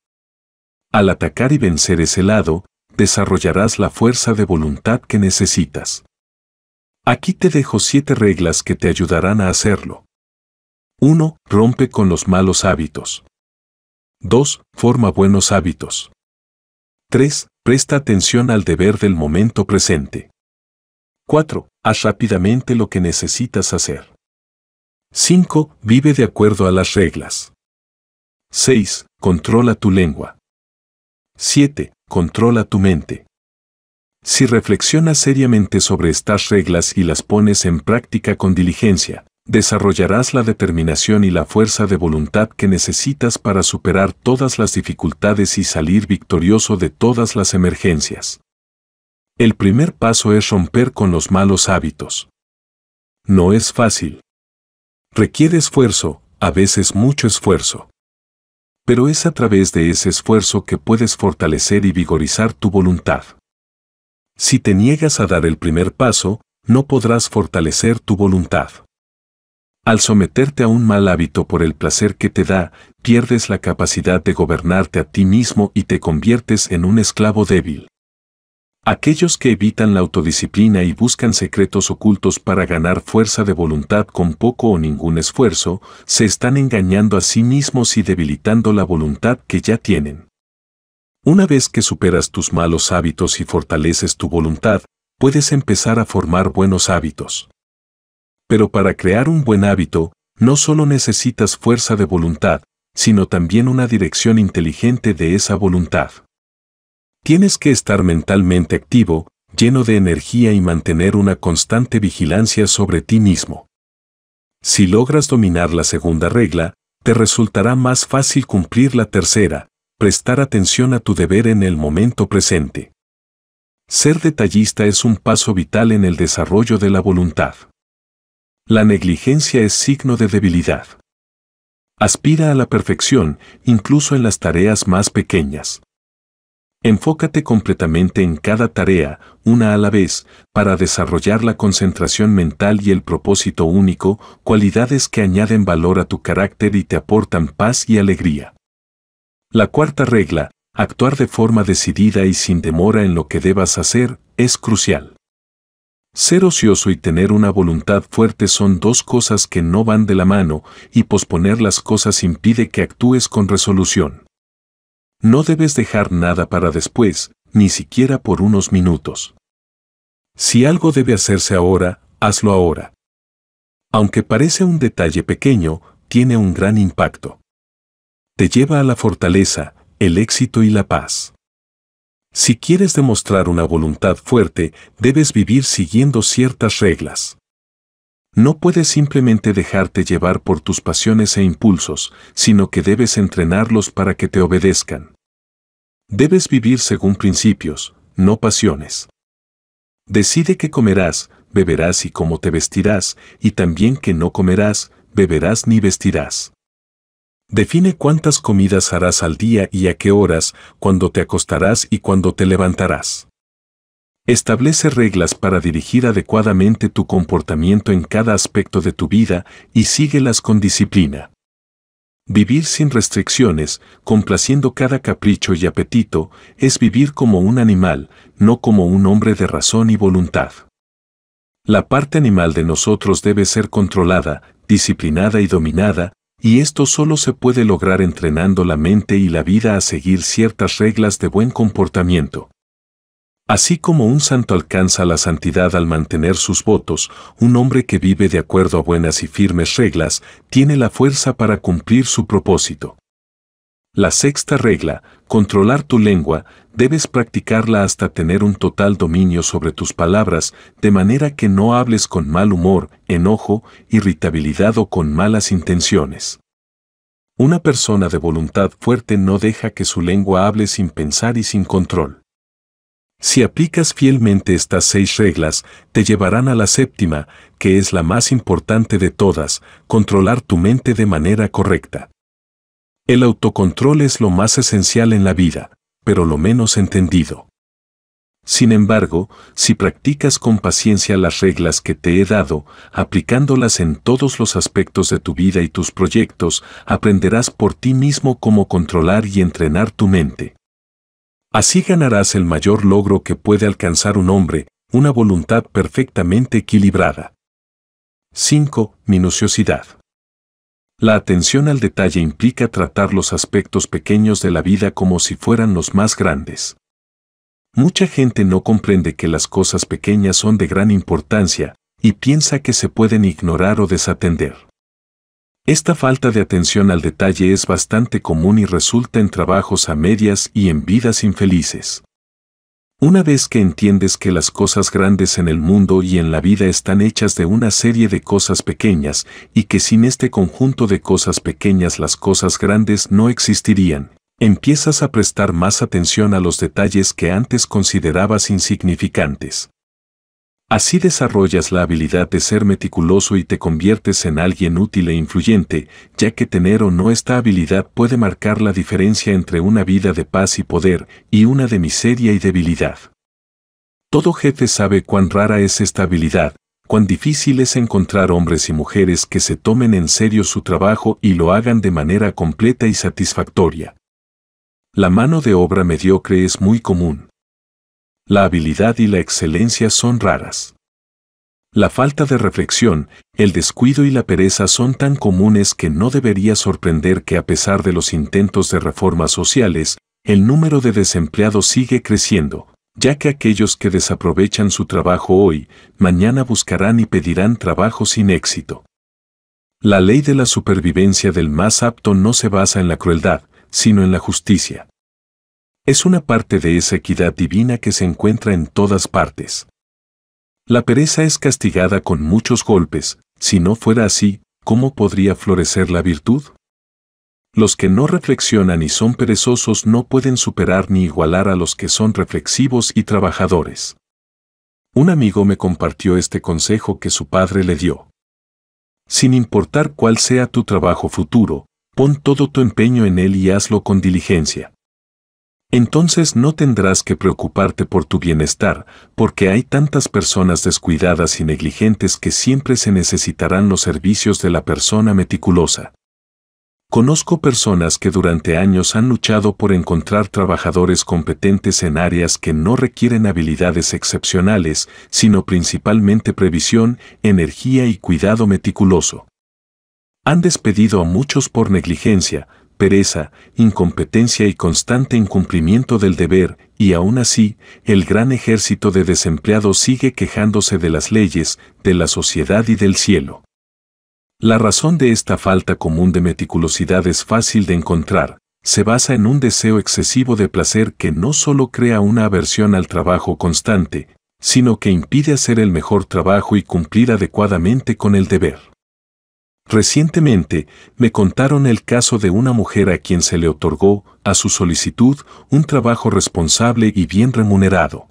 Al atacar y vencer ese lado, desarrollarás la fuerza de voluntad que necesitas. Aquí te dejo siete reglas que te ayudarán a hacerlo. 1. Rompe con los malos hábitos. 2. Forma buenos hábitos. 3. Presta atención al deber del momento presente. 4. Haz rápidamente lo que necesitas hacer. 5. Vive de acuerdo a las reglas. 6. Controla tu lengua. 7 controla tu mente. Si reflexionas seriamente sobre estas reglas y las pones en práctica con diligencia, desarrollarás la determinación y la fuerza de voluntad que necesitas para superar todas las dificultades y salir victorioso de todas las emergencias. El primer paso es romper con los malos hábitos. No es fácil. Requiere esfuerzo, a veces mucho esfuerzo pero es a través de ese esfuerzo que puedes fortalecer y vigorizar tu voluntad. Si te niegas a dar el primer paso, no podrás fortalecer tu voluntad. Al someterte a un mal hábito por el placer que te da, pierdes la capacidad de gobernarte a ti mismo y te conviertes en un esclavo débil. Aquellos que evitan la autodisciplina y buscan secretos ocultos para ganar fuerza de voluntad con poco o ningún esfuerzo, se están engañando a sí mismos y debilitando la voluntad que ya tienen. Una vez que superas tus malos hábitos y fortaleces tu voluntad, puedes empezar a formar buenos hábitos. Pero para crear un buen hábito, no solo necesitas fuerza de voluntad, sino también una dirección inteligente de esa voluntad. Tienes que estar mentalmente activo, lleno de energía y mantener una constante vigilancia sobre ti mismo. Si logras dominar la segunda regla, te resultará más fácil cumplir la tercera, prestar atención a tu deber en el momento presente. Ser detallista es un paso vital en el desarrollo de la voluntad. La negligencia es signo de debilidad. Aspira a la perfección, incluso en las tareas más pequeñas. Enfócate completamente en cada tarea, una a la vez, para desarrollar la concentración mental y el propósito único, cualidades que añaden valor a tu carácter y te aportan paz y alegría. La cuarta regla, actuar de forma decidida y sin demora en lo que debas hacer, es crucial. Ser ocioso y tener una voluntad fuerte son dos cosas que no van de la mano, y posponer las cosas impide que actúes con resolución. No debes dejar nada para después, ni siquiera por unos minutos. Si algo debe hacerse ahora, hazlo ahora. Aunque parece un detalle pequeño, tiene un gran impacto. Te lleva a la fortaleza, el éxito y la paz. Si quieres demostrar una voluntad fuerte, debes vivir siguiendo ciertas reglas. No puedes simplemente dejarte llevar por tus pasiones e impulsos, sino que debes entrenarlos para que te obedezcan. Debes vivir según principios, no pasiones. Decide qué comerás, beberás y cómo te vestirás, y también qué no comerás, beberás ni vestirás. Define cuántas comidas harás al día y a qué horas, cuando te acostarás y cuando te levantarás. Establece reglas para dirigir adecuadamente tu comportamiento en cada aspecto de tu vida y síguelas con disciplina. Vivir sin restricciones, complaciendo cada capricho y apetito, es vivir como un animal, no como un hombre de razón y voluntad. La parte animal de nosotros debe ser controlada, disciplinada y dominada, y esto solo se puede lograr entrenando la mente y la vida a seguir ciertas reglas de buen comportamiento. Así como un santo alcanza la santidad al mantener sus votos, un hombre que vive de acuerdo a buenas y firmes reglas tiene la fuerza para cumplir su propósito. La sexta regla, controlar tu lengua, debes practicarla hasta tener un total dominio sobre tus palabras, de manera que no hables con mal humor, enojo, irritabilidad o con malas intenciones. Una persona de voluntad fuerte no deja que su lengua hable sin pensar y sin control. Si aplicas fielmente estas seis reglas, te llevarán a la séptima, que es la más importante de todas, controlar tu mente de manera correcta. El autocontrol es lo más esencial en la vida, pero lo menos entendido. Sin embargo, si practicas con paciencia las reglas que te he dado, aplicándolas en todos los aspectos de tu vida y tus proyectos, aprenderás por ti mismo cómo controlar y entrenar tu mente. Así ganarás el mayor logro que puede alcanzar un hombre, una voluntad perfectamente equilibrada. 5. Minuciosidad. La atención al detalle implica tratar los aspectos pequeños de la vida como si fueran los más grandes. Mucha gente no comprende que las cosas pequeñas son de gran importancia y piensa que se pueden ignorar o desatender. Esta falta de atención al detalle es bastante común y resulta en trabajos a medias y en vidas infelices. Una vez que entiendes que las cosas grandes en el mundo y en la vida están hechas de una serie de cosas pequeñas y que sin este conjunto de cosas pequeñas las cosas grandes no existirían, empiezas a prestar más atención a los detalles que antes considerabas insignificantes. Así desarrollas la habilidad de ser meticuloso y te conviertes en alguien útil e influyente, ya que tener o no esta habilidad puede marcar la diferencia entre una vida de paz y poder y una de miseria y debilidad. Todo jefe sabe cuán rara es esta habilidad, cuán difícil es encontrar hombres y mujeres que se tomen en serio su trabajo y lo hagan de manera completa y satisfactoria. La mano de obra mediocre es muy común. La habilidad y la excelencia son raras. La falta de reflexión, el descuido y la pereza son tan comunes que no debería sorprender que a pesar de los intentos de reformas sociales, el número de desempleados sigue creciendo, ya que aquellos que desaprovechan su trabajo hoy, mañana buscarán y pedirán trabajo sin éxito. La ley de la supervivencia del más apto no se basa en la crueldad, sino en la justicia es una parte de esa equidad divina que se encuentra en todas partes. La pereza es castigada con muchos golpes, si no fuera así, ¿cómo podría florecer la virtud? Los que no reflexionan y son perezosos no pueden superar ni igualar a los que son reflexivos y trabajadores. Un amigo me compartió este consejo que su padre le dio. Sin importar cuál sea tu trabajo futuro, pon todo tu empeño en él y hazlo con diligencia entonces no tendrás que preocuparte por tu bienestar, porque hay tantas personas descuidadas y negligentes que siempre se necesitarán los servicios de la persona meticulosa. Conozco personas que durante años han luchado por encontrar trabajadores competentes en áreas que no requieren habilidades excepcionales, sino principalmente previsión, energía y cuidado meticuloso. Han despedido a muchos por negligencia, pereza, incompetencia y constante incumplimiento del deber, y aún así, el gran ejército de desempleados sigue quejándose de las leyes, de la sociedad y del cielo. La razón de esta falta común de meticulosidad es fácil de encontrar, se basa en un deseo excesivo de placer que no solo crea una aversión al trabajo constante, sino que impide hacer el mejor trabajo y cumplir adecuadamente con el deber. Recientemente me contaron el caso de una mujer a quien se le otorgó, a su solicitud, un trabajo responsable y bien remunerado.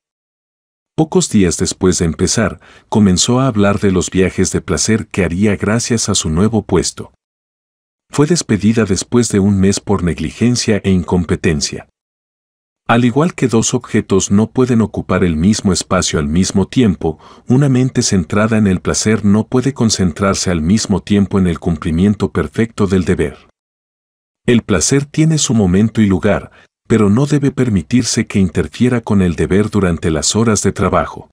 Pocos días después de empezar, comenzó a hablar de los viajes de placer que haría gracias a su nuevo puesto. Fue despedida después de un mes por negligencia e incompetencia. Al igual que dos objetos no pueden ocupar el mismo espacio al mismo tiempo, una mente centrada en el placer no puede concentrarse al mismo tiempo en el cumplimiento perfecto del deber. El placer tiene su momento y lugar, pero no debe permitirse que interfiera con el deber durante las horas de trabajo.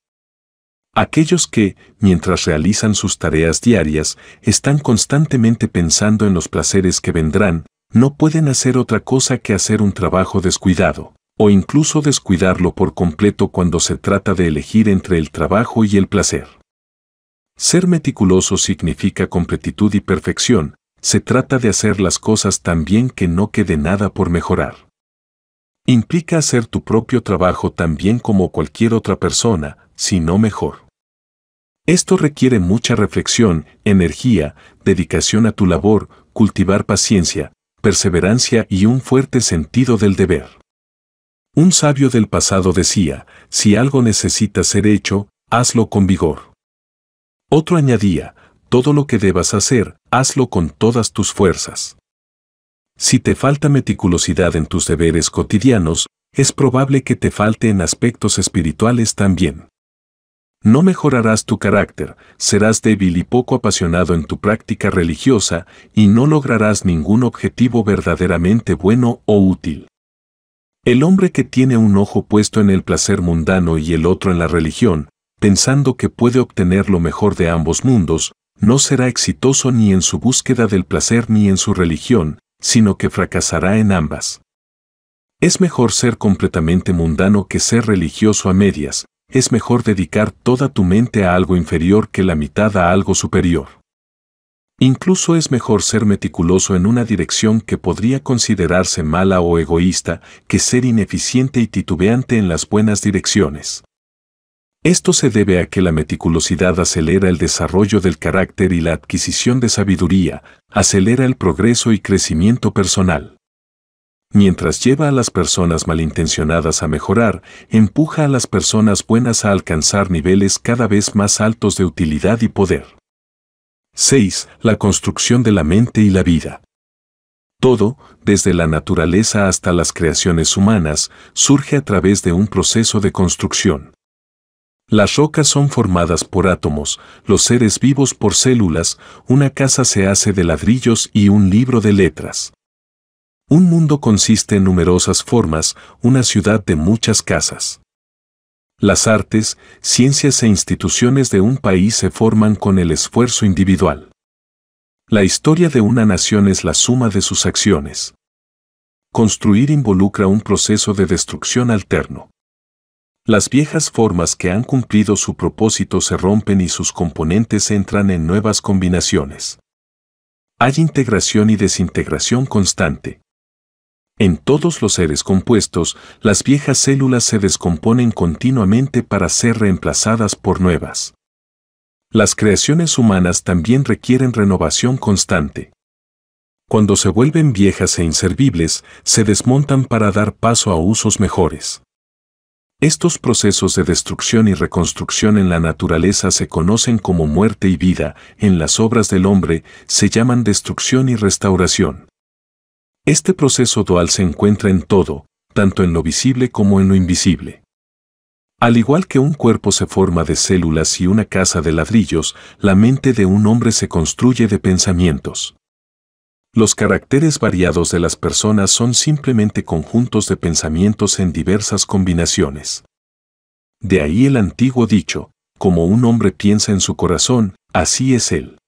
Aquellos que, mientras realizan sus tareas diarias, están constantemente pensando en los placeres que vendrán, no pueden hacer otra cosa que hacer un trabajo descuidado o incluso descuidarlo por completo cuando se trata de elegir entre el trabajo y el placer. Ser meticuloso significa completitud y perfección, se trata de hacer las cosas tan bien que no quede nada por mejorar. Implica hacer tu propio trabajo tan bien como cualquier otra persona, si no mejor. Esto requiere mucha reflexión, energía, dedicación a tu labor, cultivar paciencia, perseverancia y un fuerte sentido del deber. Un sabio del pasado decía, si algo necesita ser hecho, hazlo con vigor. Otro añadía, todo lo que debas hacer, hazlo con todas tus fuerzas. Si te falta meticulosidad en tus deberes cotidianos, es probable que te falte en aspectos espirituales también. No mejorarás tu carácter, serás débil y poco apasionado en tu práctica religiosa y no lograrás ningún objetivo verdaderamente bueno o útil. El hombre que tiene un ojo puesto en el placer mundano y el otro en la religión, pensando que puede obtener lo mejor de ambos mundos, no será exitoso ni en su búsqueda del placer ni en su religión, sino que fracasará en ambas. Es mejor ser completamente mundano que ser religioso a medias, es mejor dedicar toda tu mente a algo inferior que la mitad a algo superior. Incluso es mejor ser meticuloso en una dirección que podría considerarse mala o egoísta que ser ineficiente y titubeante en las buenas direcciones. Esto se debe a que la meticulosidad acelera el desarrollo del carácter y la adquisición de sabiduría, acelera el progreso y crecimiento personal. Mientras lleva a las personas malintencionadas a mejorar, empuja a las personas buenas a alcanzar niveles cada vez más altos de utilidad y poder. 6. La construcción de la mente y la vida. Todo, desde la naturaleza hasta las creaciones humanas, surge a través de un proceso de construcción. Las rocas son formadas por átomos, los seres vivos por células, una casa se hace de ladrillos y un libro de letras. Un mundo consiste en numerosas formas, una ciudad de muchas casas. Las artes, ciencias e instituciones de un país se forman con el esfuerzo individual. La historia de una nación es la suma de sus acciones. Construir involucra un proceso de destrucción alterno. Las viejas formas que han cumplido su propósito se rompen y sus componentes entran en nuevas combinaciones. Hay integración y desintegración constante. En todos los seres compuestos, las viejas células se descomponen continuamente para ser reemplazadas por nuevas. Las creaciones humanas también requieren renovación constante. Cuando se vuelven viejas e inservibles, se desmontan para dar paso a usos mejores. Estos procesos de destrucción y reconstrucción en la naturaleza se conocen como muerte y vida, en las obras del hombre se llaman destrucción y restauración. Este proceso dual se encuentra en todo, tanto en lo visible como en lo invisible. Al igual que un cuerpo se forma de células y una casa de ladrillos, la mente de un hombre se construye de pensamientos. Los caracteres variados de las personas son simplemente conjuntos de pensamientos en diversas combinaciones. De ahí el antiguo dicho, como un hombre piensa en su corazón, así es él.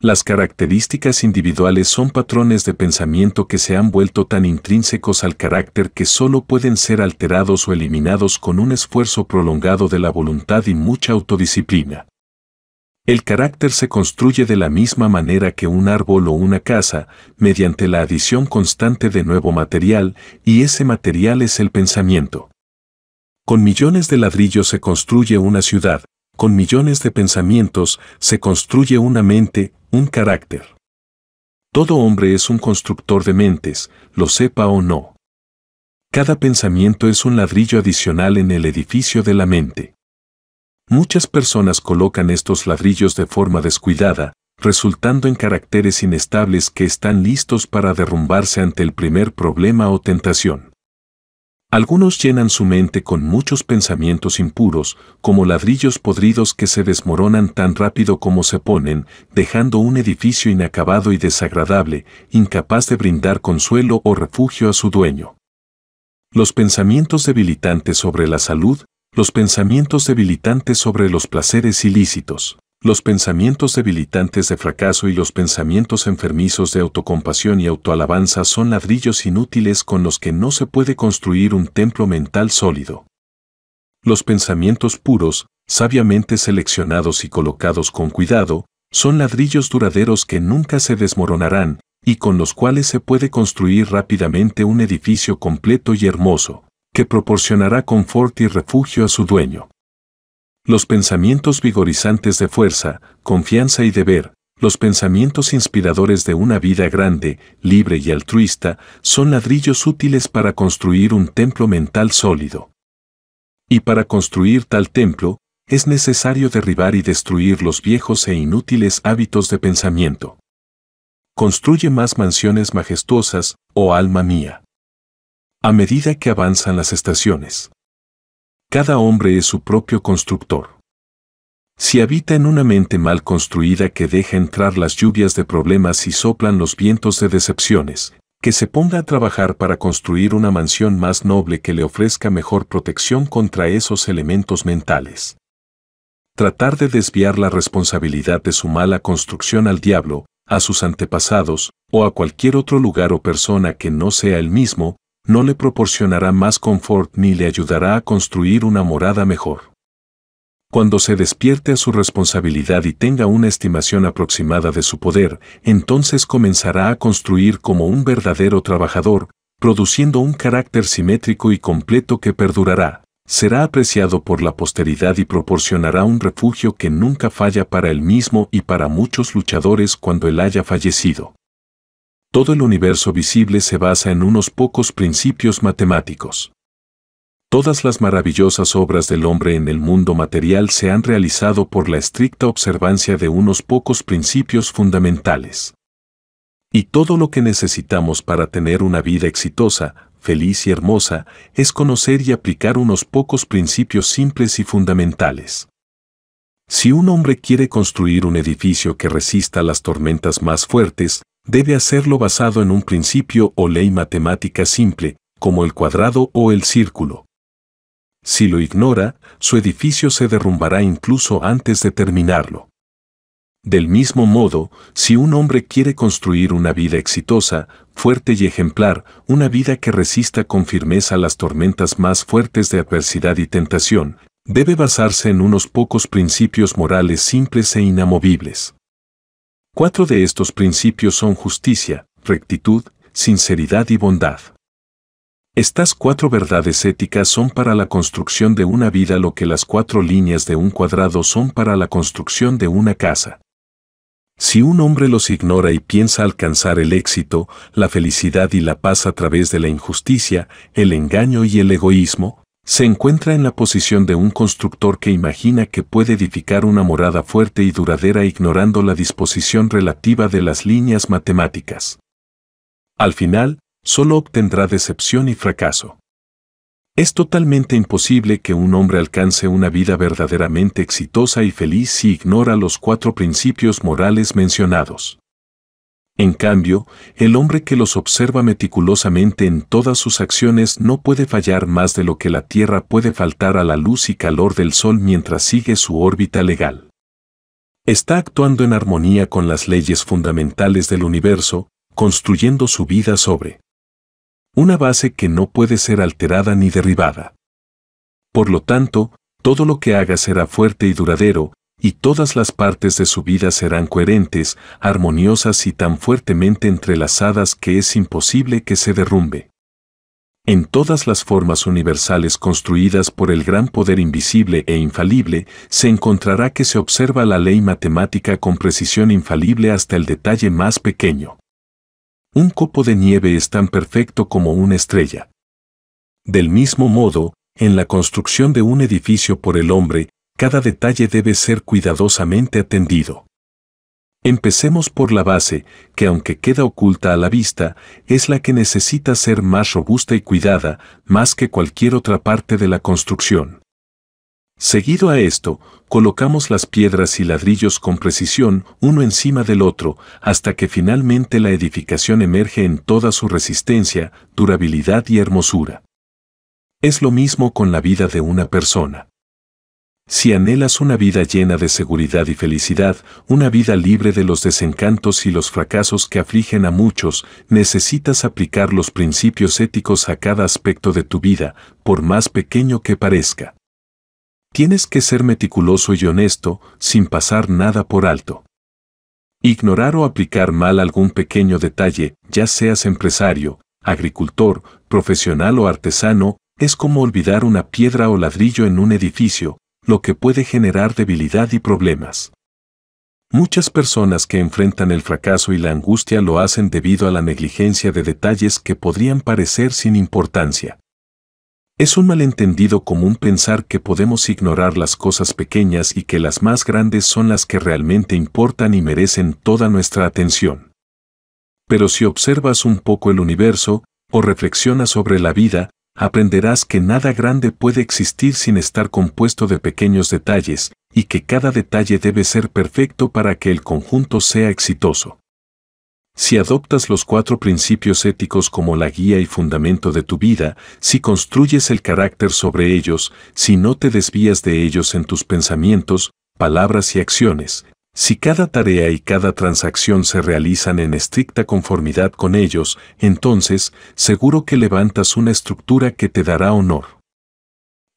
Las características individuales son patrones de pensamiento que se han vuelto tan intrínsecos al carácter que solo pueden ser alterados o eliminados con un esfuerzo prolongado de la voluntad y mucha autodisciplina. El carácter se construye de la misma manera que un árbol o una casa, mediante la adición constante de nuevo material, y ese material es el pensamiento. Con millones de ladrillos se construye una ciudad, con millones de pensamientos, se construye una mente, un carácter. Todo hombre es un constructor de mentes, lo sepa o no. Cada pensamiento es un ladrillo adicional en el edificio de la mente. Muchas personas colocan estos ladrillos de forma descuidada, resultando en caracteres inestables que están listos para derrumbarse ante el primer problema o tentación. Algunos llenan su mente con muchos pensamientos impuros, como ladrillos podridos que se desmoronan tan rápido como se ponen, dejando un edificio inacabado y desagradable, incapaz de brindar consuelo o refugio a su dueño. Los pensamientos debilitantes sobre la salud, los pensamientos debilitantes sobre los placeres ilícitos los pensamientos debilitantes de fracaso y los pensamientos enfermizos de autocompasión y autoalabanza son ladrillos inútiles con los que no se puede construir un templo mental sólido. Los pensamientos puros, sabiamente seleccionados y colocados con cuidado, son ladrillos duraderos que nunca se desmoronarán, y con los cuales se puede construir rápidamente un edificio completo y hermoso, que proporcionará confort y refugio a su dueño los pensamientos vigorizantes de fuerza, confianza y deber, los pensamientos inspiradores de una vida grande, libre y altruista, son ladrillos útiles para construir un templo mental sólido. Y para construir tal templo, es necesario derribar y destruir los viejos e inútiles hábitos de pensamiento. Construye más mansiones majestuosas, oh alma mía. A medida que avanzan las estaciones. Cada hombre es su propio constructor. Si habita en una mente mal construida que deja entrar las lluvias de problemas y soplan los vientos de decepciones, que se ponga a trabajar para construir una mansión más noble que le ofrezca mejor protección contra esos elementos mentales. Tratar de desviar la responsabilidad de su mala construcción al diablo, a sus antepasados, o a cualquier otro lugar o persona que no sea el mismo, no le proporcionará más confort ni le ayudará a construir una morada mejor. Cuando se despierte a su responsabilidad y tenga una estimación aproximada de su poder, entonces comenzará a construir como un verdadero trabajador, produciendo un carácter simétrico y completo que perdurará, será apreciado por la posteridad y proporcionará un refugio que nunca falla para él mismo y para muchos luchadores cuando él haya fallecido todo el universo visible se basa en unos pocos principios matemáticos. Todas las maravillosas obras del hombre en el mundo material se han realizado por la estricta observancia de unos pocos principios fundamentales. Y todo lo que necesitamos para tener una vida exitosa, feliz y hermosa, es conocer y aplicar unos pocos principios simples y fundamentales. Si un hombre quiere construir un edificio que resista las tormentas más fuertes, debe hacerlo basado en un principio o ley matemática simple, como el cuadrado o el círculo. Si lo ignora, su edificio se derrumbará incluso antes de terminarlo. Del mismo modo, si un hombre quiere construir una vida exitosa, fuerte y ejemplar, una vida que resista con firmeza las tormentas más fuertes de adversidad y tentación, debe basarse en unos pocos principios morales simples e inamovibles. Cuatro de estos principios son justicia, rectitud, sinceridad y bondad. Estas cuatro verdades éticas son para la construcción de una vida lo que las cuatro líneas de un cuadrado son para la construcción de una casa. Si un hombre los ignora y piensa alcanzar el éxito, la felicidad y la paz a través de la injusticia, el engaño y el egoísmo, se encuentra en la posición de un constructor que imagina que puede edificar una morada fuerte y duradera ignorando la disposición relativa de las líneas matemáticas. Al final, solo obtendrá decepción y fracaso. Es totalmente imposible que un hombre alcance una vida verdaderamente exitosa y feliz si ignora los cuatro principios morales mencionados. En cambio, el hombre que los observa meticulosamente en todas sus acciones no puede fallar más de lo que la Tierra puede faltar a la luz y calor del Sol mientras sigue su órbita legal. Está actuando en armonía con las leyes fundamentales del universo, construyendo su vida sobre una base que no puede ser alterada ni derribada. Por lo tanto, todo lo que haga será fuerte y duradero, y todas las partes de su vida serán coherentes, armoniosas y tan fuertemente entrelazadas que es imposible que se derrumbe. En todas las formas universales construidas por el gran poder invisible e infalible, se encontrará que se observa la ley matemática con precisión infalible hasta el detalle más pequeño. Un copo de nieve es tan perfecto como una estrella. Del mismo modo, en la construcción de un edificio por el hombre, cada detalle debe ser cuidadosamente atendido. Empecemos por la base, que aunque queda oculta a la vista, es la que necesita ser más robusta y cuidada, más que cualquier otra parte de la construcción. Seguido a esto, colocamos las piedras y ladrillos con precisión uno encima del otro, hasta que finalmente la edificación emerge en toda su resistencia, durabilidad y hermosura. Es lo mismo con la vida de una persona. Si anhelas una vida llena de seguridad y felicidad, una vida libre de los desencantos y los fracasos que afligen a muchos, necesitas aplicar los principios éticos a cada aspecto de tu vida, por más pequeño que parezca. Tienes que ser meticuloso y honesto, sin pasar nada por alto. Ignorar o aplicar mal algún pequeño detalle, ya seas empresario, agricultor, profesional o artesano, es como olvidar una piedra o ladrillo en un edificio, lo que puede generar debilidad y problemas. Muchas personas que enfrentan el fracaso y la angustia lo hacen debido a la negligencia de detalles que podrían parecer sin importancia. Es un malentendido común pensar que podemos ignorar las cosas pequeñas y que las más grandes son las que realmente importan y merecen toda nuestra atención. Pero si observas un poco el universo, o reflexionas sobre la vida, aprenderás que nada grande puede existir sin estar compuesto de pequeños detalles, y que cada detalle debe ser perfecto para que el conjunto sea exitoso. Si adoptas los cuatro principios éticos como la guía y fundamento de tu vida, si construyes el carácter sobre ellos, si no te desvías de ellos en tus pensamientos, palabras y acciones, si cada tarea y cada transacción se realizan en estricta conformidad con ellos, entonces seguro que levantas una estructura que te dará honor.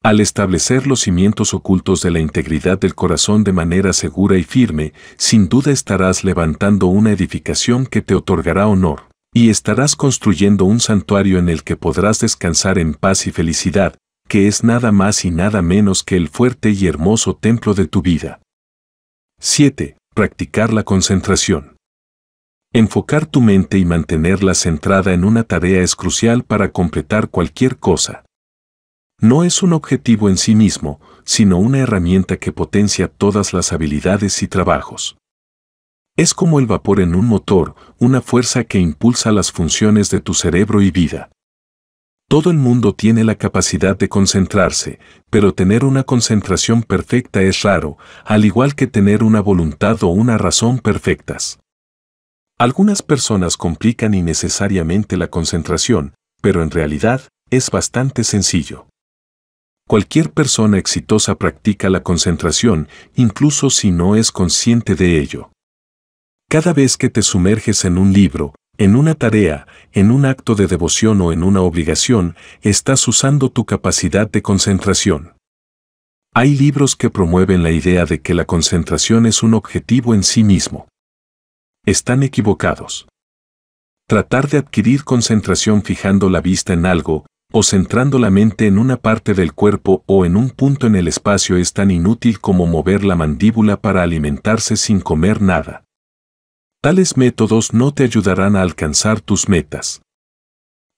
Al establecer los cimientos ocultos de la integridad del corazón de manera segura y firme, sin duda estarás levantando una edificación que te otorgará honor, y estarás construyendo un santuario en el que podrás descansar en paz y felicidad, que es nada más y nada menos que el fuerte y hermoso templo de tu vida. 7. Practicar la concentración. Enfocar tu mente y mantenerla centrada en una tarea es crucial para completar cualquier cosa. No es un objetivo en sí mismo, sino una herramienta que potencia todas las habilidades y trabajos. Es como el vapor en un motor, una fuerza que impulsa las funciones de tu cerebro y vida. Todo el mundo tiene la capacidad de concentrarse, pero tener una concentración perfecta es raro, al igual que tener una voluntad o una razón perfectas. Algunas personas complican innecesariamente la concentración, pero en realidad es bastante sencillo. Cualquier persona exitosa practica la concentración, incluso si no es consciente de ello. Cada vez que te sumerges en un libro, en una tarea, en un acto de devoción o en una obligación, estás usando tu capacidad de concentración. Hay libros que promueven la idea de que la concentración es un objetivo en sí mismo. Están equivocados. Tratar de adquirir concentración fijando la vista en algo, o centrando la mente en una parte del cuerpo o en un punto en el espacio es tan inútil como mover la mandíbula para alimentarse sin comer nada. Tales métodos no te ayudarán a alcanzar tus metas.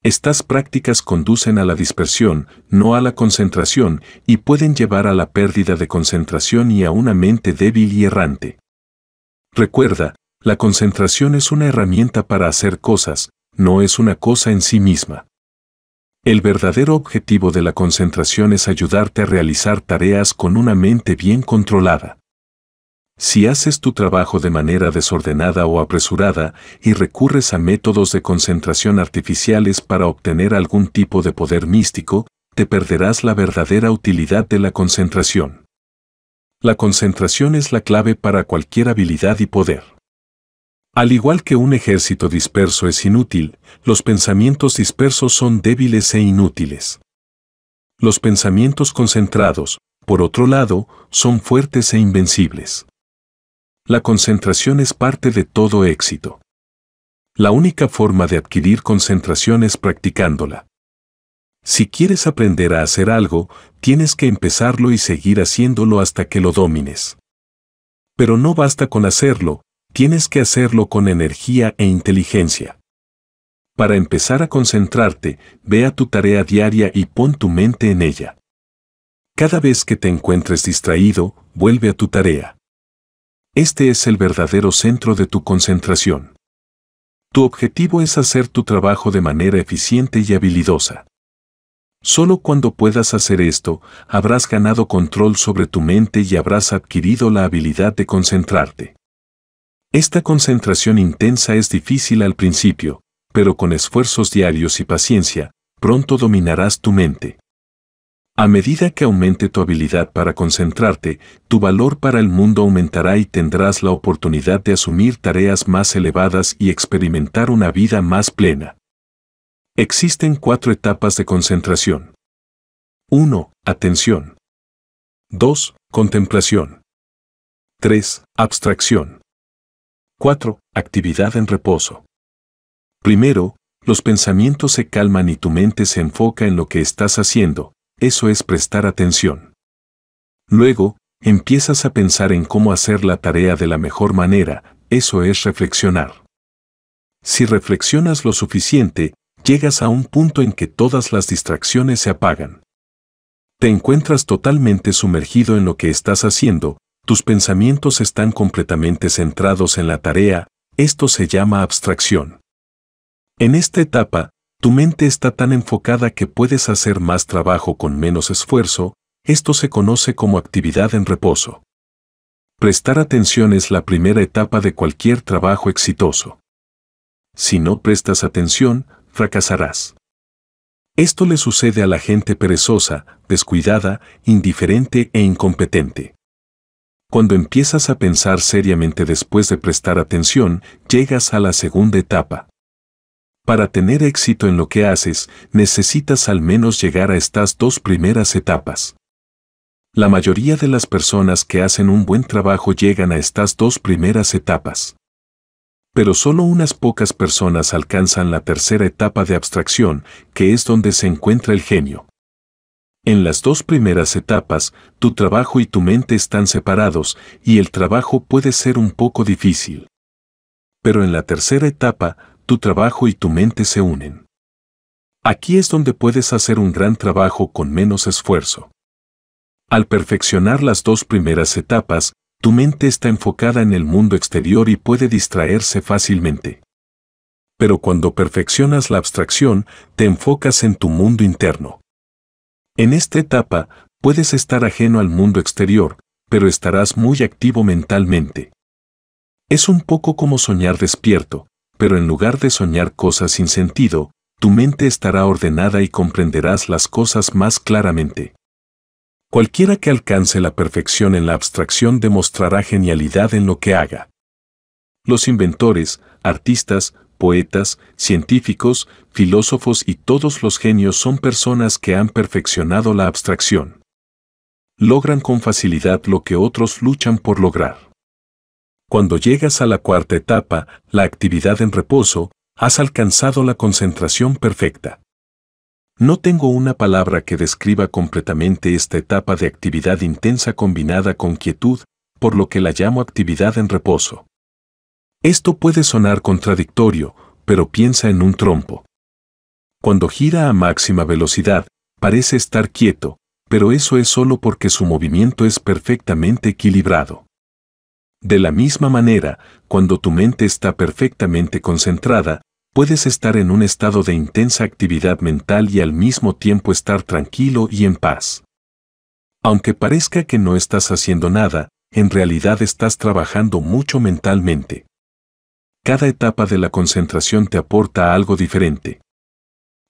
Estas prácticas conducen a la dispersión, no a la concentración, y pueden llevar a la pérdida de concentración y a una mente débil y errante. Recuerda, la concentración es una herramienta para hacer cosas, no es una cosa en sí misma. El verdadero objetivo de la concentración es ayudarte a realizar tareas con una mente bien controlada. Si haces tu trabajo de manera desordenada o apresurada y recurres a métodos de concentración artificiales para obtener algún tipo de poder místico, te perderás la verdadera utilidad de la concentración. La concentración es la clave para cualquier habilidad y poder. Al igual que un ejército disperso es inútil, los pensamientos dispersos son débiles e inútiles. Los pensamientos concentrados, por otro lado, son fuertes e invencibles. La concentración es parte de todo éxito. La única forma de adquirir concentración es practicándola. Si quieres aprender a hacer algo, tienes que empezarlo y seguir haciéndolo hasta que lo domines. Pero no basta con hacerlo, tienes que hacerlo con energía e inteligencia. Para empezar a concentrarte, ve a tu tarea diaria y pon tu mente en ella. Cada vez que te encuentres distraído, vuelve a tu tarea. Este es el verdadero centro de tu concentración. Tu objetivo es hacer tu trabajo de manera eficiente y habilidosa. Solo cuando puedas hacer esto, habrás ganado control sobre tu mente y habrás adquirido la habilidad de concentrarte. Esta concentración intensa es difícil al principio, pero con esfuerzos diarios y paciencia, pronto dominarás tu mente. A medida que aumente tu habilidad para concentrarte, tu valor para el mundo aumentará y tendrás la oportunidad de asumir tareas más elevadas y experimentar una vida más plena. Existen cuatro etapas de concentración. 1. Atención. 2. Contemplación. 3. Abstracción. 4. Actividad en reposo. Primero, los pensamientos se calman y tu mente se enfoca en lo que estás haciendo, eso es prestar atención. Luego, empiezas a pensar en cómo hacer la tarea de la mejor manera, eso es reflexionar. Si reflexionas lo suficiente, llegas a un punto en que todas las distracciones se apagan. Te encuentras totalmente sumergido en lo que estás haciendo, tus pensamientos están completamente centrados en la tarea, esto se llama abstracción. En esta etapa, tu mente está tan enfocada que puedes hacer más trabajo con menos esfuerzo, esto se conoce como actividad en reposo. Prestar atención es la primera etapa de cualquier trabajo exitoso. Si no prestas atención, fracasarás. Esto le sucede a la gente perezosa, descuidada, indiferente e incompetente. Cuando empiezas a pensar seriamente después de prestar atención, llegas a la segunda etapa. Para tener éxito en lo que haces, necesitas al menos llegar a estas dos primeras etapas. La mayoría de las personas que hacen un buen trabajo llegan a estas dos primeras etapas. Pero solo unas pocas personas alcanzan la tercera etapa de abstracción, que es donde se encuentra el genio. En las dos primeras etapas, tu trabajo y tu mente están separados y el trabajo puede ser un poco difícil. Pero en la tercera etapa, tu trabajo y tu mente se unen. Aquí es donde puedes hacer un gran trabajo con menos esfuerzo. Al perfeccionar las dos primeras etapas, tu mente está enfocada en el mundo exterior y puede distraerse fácilmente. Pero cuando perfeccionas la abstracción, te enfocas en tu mundo interno. En esta etapa, puedes estar ajeno al mundo exterior, pero estarás muy activo mentalmente. Es un poco como soñar despierto, pero en lugar de soñar cosas sin sentido, tu mente estará ordenada y comprenderás las cosas más claramente. Cualquiera que alcance la perfección en la abstracción demostrará genialidad en lo que haga. Los inventores, artistas, poetas, científicos, filósofos y todos los genios son personas que han perfeccionado la abstracción. Logran con facilidad lo que otros luchan por lograr. Cuando llegas a la cuarta etapa, la actividad en reposo, has alcanzado la concentración perfecta. No tengo una palabra que describa completamente esta etapa de actividad intensa combinada con quietud, por lo que la llamo actividad en reposo. Esto puede sonar contradictorio, pero piensa en un trompo. Cuando gira a máxima velocidad, parece estar quieto, pero eso es solo porque su movimiento es perfectamente equilibrado. De la misma manera, cuando tu mente está perfectamente concentrada, puedes estar en un estado de intensa actividad mental y al mismo tiempo estar tranquilo y en paz. Aunque parezca que no estás haciendo nada, en realidad estás trabajando mucho mentalmente. Cada etapa de la concentración te aporta algo diferente.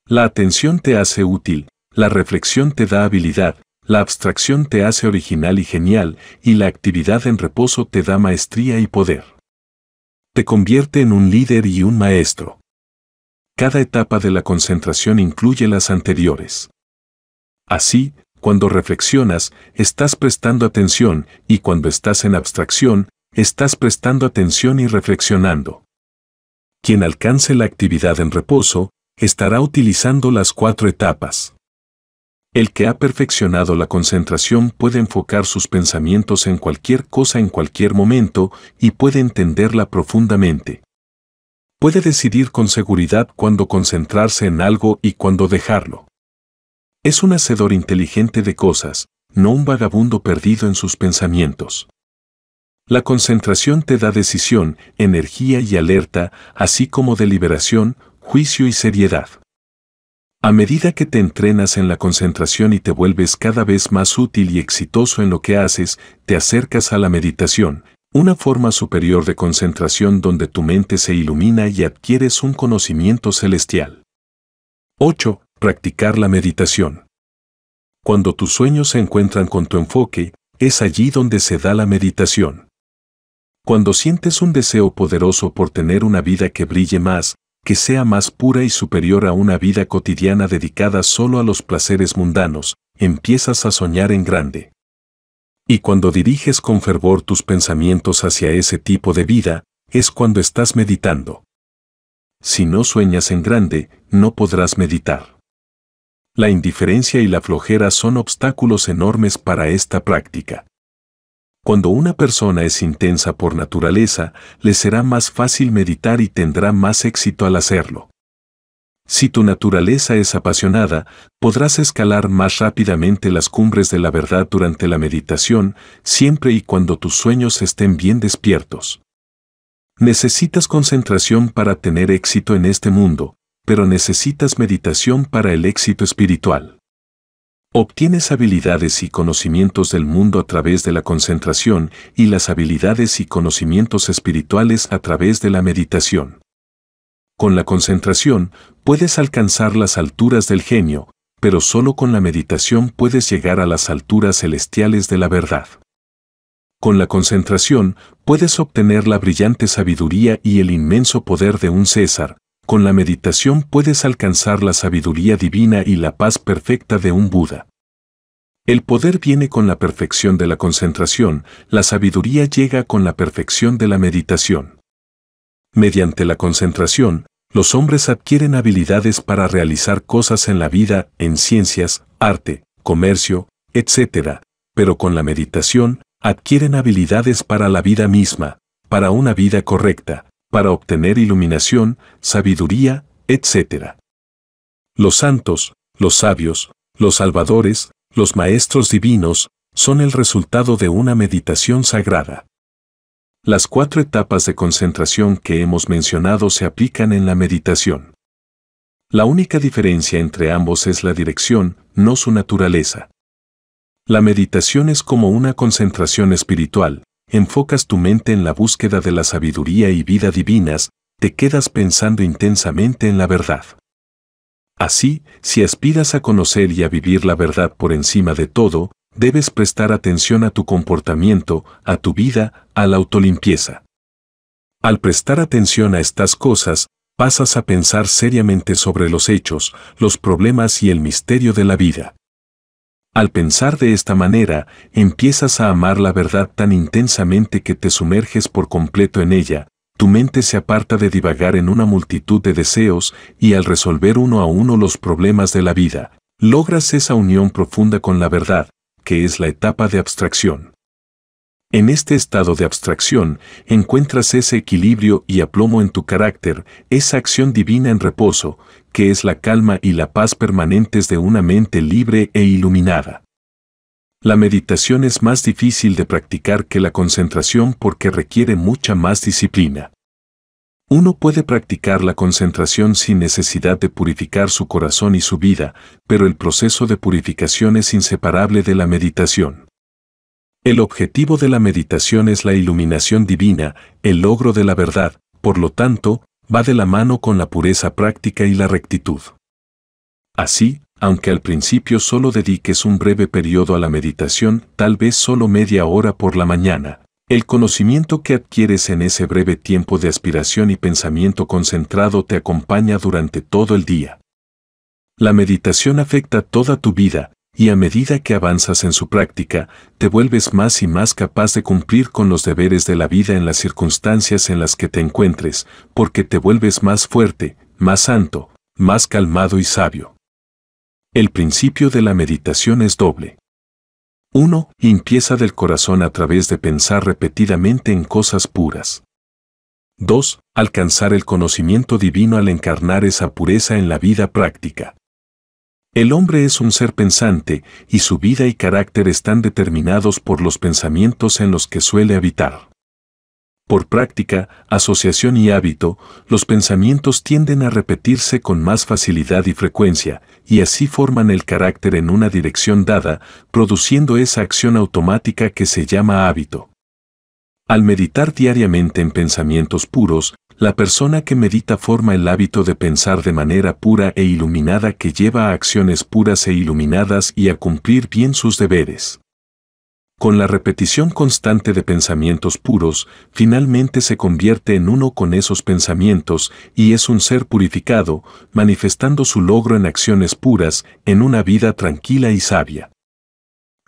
La atención te hace útil, la reflexión te da habilidad, la abstracción te hace original y genial, y la actividad en reposo te da maestría y poder. Te convierte en un líder y un maestro. Cada etapa de la concentración incluye las anteriores. Así, cuando reflexionas, estás prestando atención, y cuando estás en abstracción, estás prestando atención y reflexionando. Quien alcance la actividad en reposo, estará utilizando las cuatro etapas. El que ha perfeccionado la concentración puede enfocar sus pensamientos en cualquier cosa en cualquier momento y puede entenderla profundamente. Puede decidir con seguridad cuándo concentrarse en algo y cuándo dejarlo. Es un hacedor inteligente de cosas, no un vagabundo perdido en sus pensamientos. La concentración te da decisión, energía y alerta, así como deliberación, juicio y seriedad. A medida que te entrenas en la concentración y te vuelves cada vez más útil y exitoso en lo que haces, te acercas a la meditación, una forma superior de concentración donde tu mente se ilumina y adquieres un conocimiento celestial. 8. Practicar la meditación. Cuando tus sueños se encuentran con tu enfoque, es allí donde se da la meditación. Cuando sientes un deseo poderoso por tener una vida que brille más, que sea más pura y superior a una vida cotidiana dedicada solo a los placeres mundanos, empiezas a soñar en grande. Y cuando diriges con fervor tus pensamientos hacia ese tipo de vida, es cuando estás meditando. Si no sueñas en grande, no podrás meditar. La indiferencia y la flojera son obstáculos enormes para esta práctica. Cuando una persona es intensa por naturaleza, le será más fácil meditar y tendrá más éxito al hacerlo. Si tu naturaleza es apasionada, podrás escalar más rápidamente las cumbres de la verdad durante la meditación, siempre y cuando tus sueños estén bien despiertos. Necesitas concentración para tener éxito en este mundo, pero necesitas meditación para el éxito espiritual. Obtienes habilidades y conocimientos del mundo a través de la concentración y las habilidades y conocimientos espirituales a través de la meditación. Con la concentración puedes alcanzar las alturas del genio, pero solo con la meditación puedes llegar a las alturas celestiales de la verdad. Con la concentración puedes obtener la brillante sabiduría y el inmenso poder de un César, con la meditación puedes alcanzar la sabiduría divina y la paz perfecta de un Buda. El poder viene con la perfección de la concentración, la sabiduría llega con la perfección de la meditación. Mediante la concentración, los hombres adquieren habilidades para realizar cosas en la vida, en ciencias, arte, comercio, etc., pero con la meditación, adquieren habilidades para la vida misma, para una vida correcta, para obtener iluminación, sabiduría, etc. Los santos, los sabios, los salvadores, los maestros divinos, son el resultado de una meditación sagrada. Las cuatro etapas de concentración que hemos mencionado se aplican en la meditación. La única diferencia entre ambos es la dirección, no su naturaleza. La meditación es como una concentración espiritual, enfocas tu mente en la búsqueda de la sabiduría y vida divinas, te quedas pensando intensamente en la verdad. Así, si aspiras a conocer y a vivir la verdad por encima de todo, debes prestar atención a tu comportamiento, a tu vida, a la autolimpieza. Al prestar atención a estas cosas, pasas a pensar seriamente sobre los hechos, los problemas y el misterio de la vida. Al pensar de esta manera, empiezas a amar la verdad tan intensamente que te sumerges por completo en ella, tu mente se aparta de divagar en una multitud de deseos y al resolver uno a uno los problemas de la vida, logras esa unión profunda con la verdad, que es la etapa de abstracción. En este estado de abstracción, encuentras ese equilibrio y aplomo en tu carácter, esa acción divina en reposo, que es la calma y la paz permanentes de una mente libre e iluminada. La meditación es más difícil de practicar que la concentración porque requiere mucha más disciplina. Uno puede practicar la concentración sin necesidad de purificar su corazón y su vida, pero el proceso de purificación es inseparable de la meditación. El objetivo de la meditación es la iluminación divina, el logro de la verdad, por lo tanto, va de la mano con la pureza práctica y la rectitud. Así, aunque al principio solo dediques un breve periodo a la meditación, tal vez solo media hora por la mañana, el conocimiento que adquieres en ese breve tiempo de aspiración y pensamiento concentrado te acompaña durante todo el día. La meditación afecta toda tu vida, y a medida que avanzas en su práctica, te vuelves más y más capaz de cumplir con los deberes de la vida en las circunstancias en las que te encuentres, porque te vuelves más fuerte, más santo, más calmado y sabio. El principio de la meditación es doble. 1. Limpieza del corazón a través de pensar repetidamente en cosas puras. 2. Alcanzar el conocimiento divino al encarnar esa pureza en la vida práctica. El hombre es un ser pensante y su vida y carácter están determinados por los pensamientos en los que suele habitar. Por práctica, asociación y hábito, los pensamientos tienden a repetirse con más facilidad y frecuencia, y así forman el carácter en una dirección dada, produciendo esa acción automática que se llama hábito. Al meditar diariamente en pensamientos puros, la persona que medita forma el hábito de pensar de manera pura e iluminada que lleva a acciones puras e iluminadas y a cumplir bien sus deberes. Con la repetición constante de pensamientos puros, finalmente se convierte en uno con esos pensamientos y es un ser purificado, manifestando su logro en acciones puras, en una vida tranquila y sabia.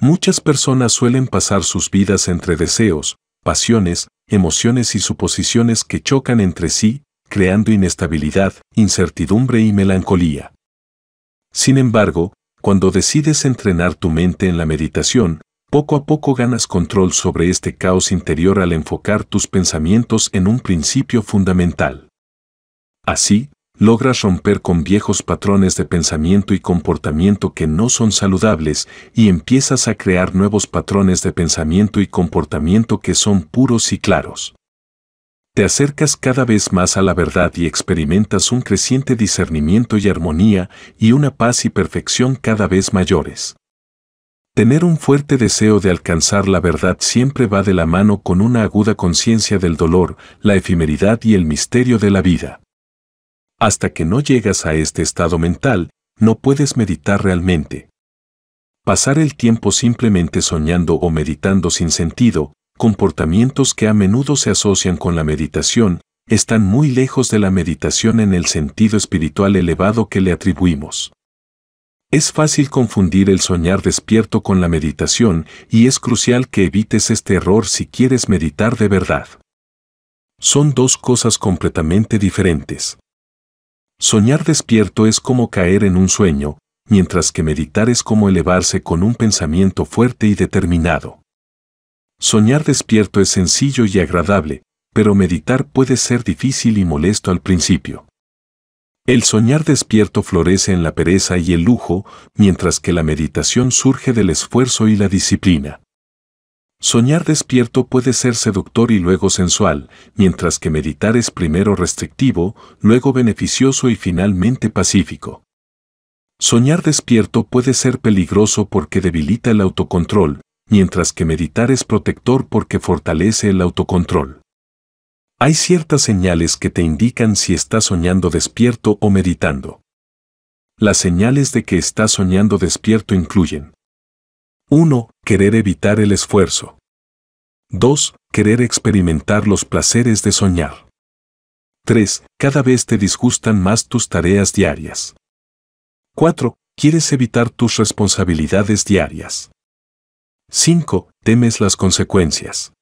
Muchas personas suelen pasar sus vidas entre deseos, pasiones, emociones y suposiciones que chocan entre sí, creando inestabilidad, incertidumbre y melancolía. Sin embargo, cuando decides entrenar tu mente en la meditación, poco a poco ganas control sobre este caos interior al enfocar tus pensamientos en un principio fundamental. Así, logras romper con viejos patrones de pensamiento y comportamiento que no son saludables y empiezas a crear nuevos patrones de pensamiento y comportamiento que son puros y claros. Te acercas cada vez más a la verdad y experimentas un creciente discernimiento y armonía y una paz y perfección cada vez mayores. Tener un fuerte deseo de alcanzar la verdad siempre va de la mano con una aguda conciencia del dolor, la efemeridad y el misterio de la vida. Hasta que no llegas a este estado mental, no puedes meditar realmente. Pasar el tiempo simplemente soñando o meditando sin sentido, comportamientos que a menudo se asocian con la meditación, están muy lejos de la meditación en el sentido espiritual elevado que le atribuimos. Es fácil confundir el soñar despierto con la meditación y es crucial que evites este error si quieres meditar de verdad. Son dos cosas completamente diferentes. Soñar despierto es como caer en un sueño, mientras que meditar es como elevarse con un pensamiento fuerte y determinado. Soñar despierto es sencillo y agradable, pero meditar puede ser difícil y molesto al principio. El soñar despierto florece en la pereza y el lujo, mientras que la meditación surge del esfuerzo y la disciplina. Soñar despierto puede ser seductor y luego sensual, mientras que meditar es primero restrictivo, luego beneficioso y finalmente pacífico. Soñar despierto puede ser peligroso porque debilita el autocontrol, mientras que meditar es protector porque fortalece el autocontrol. Hay ciertas señales que te indican si estás soñando despierto o meditando. Las señales de que estás soñando despierto incluyen 1. Querer evitar el esfuerzo. 2. Querer experimentar los placeres de soñar. 3. Cada vez te disgustan más tus tareas diarias. 4. Quieres evitar tus responsabilidades diarias. 5. Temes las consecuencias.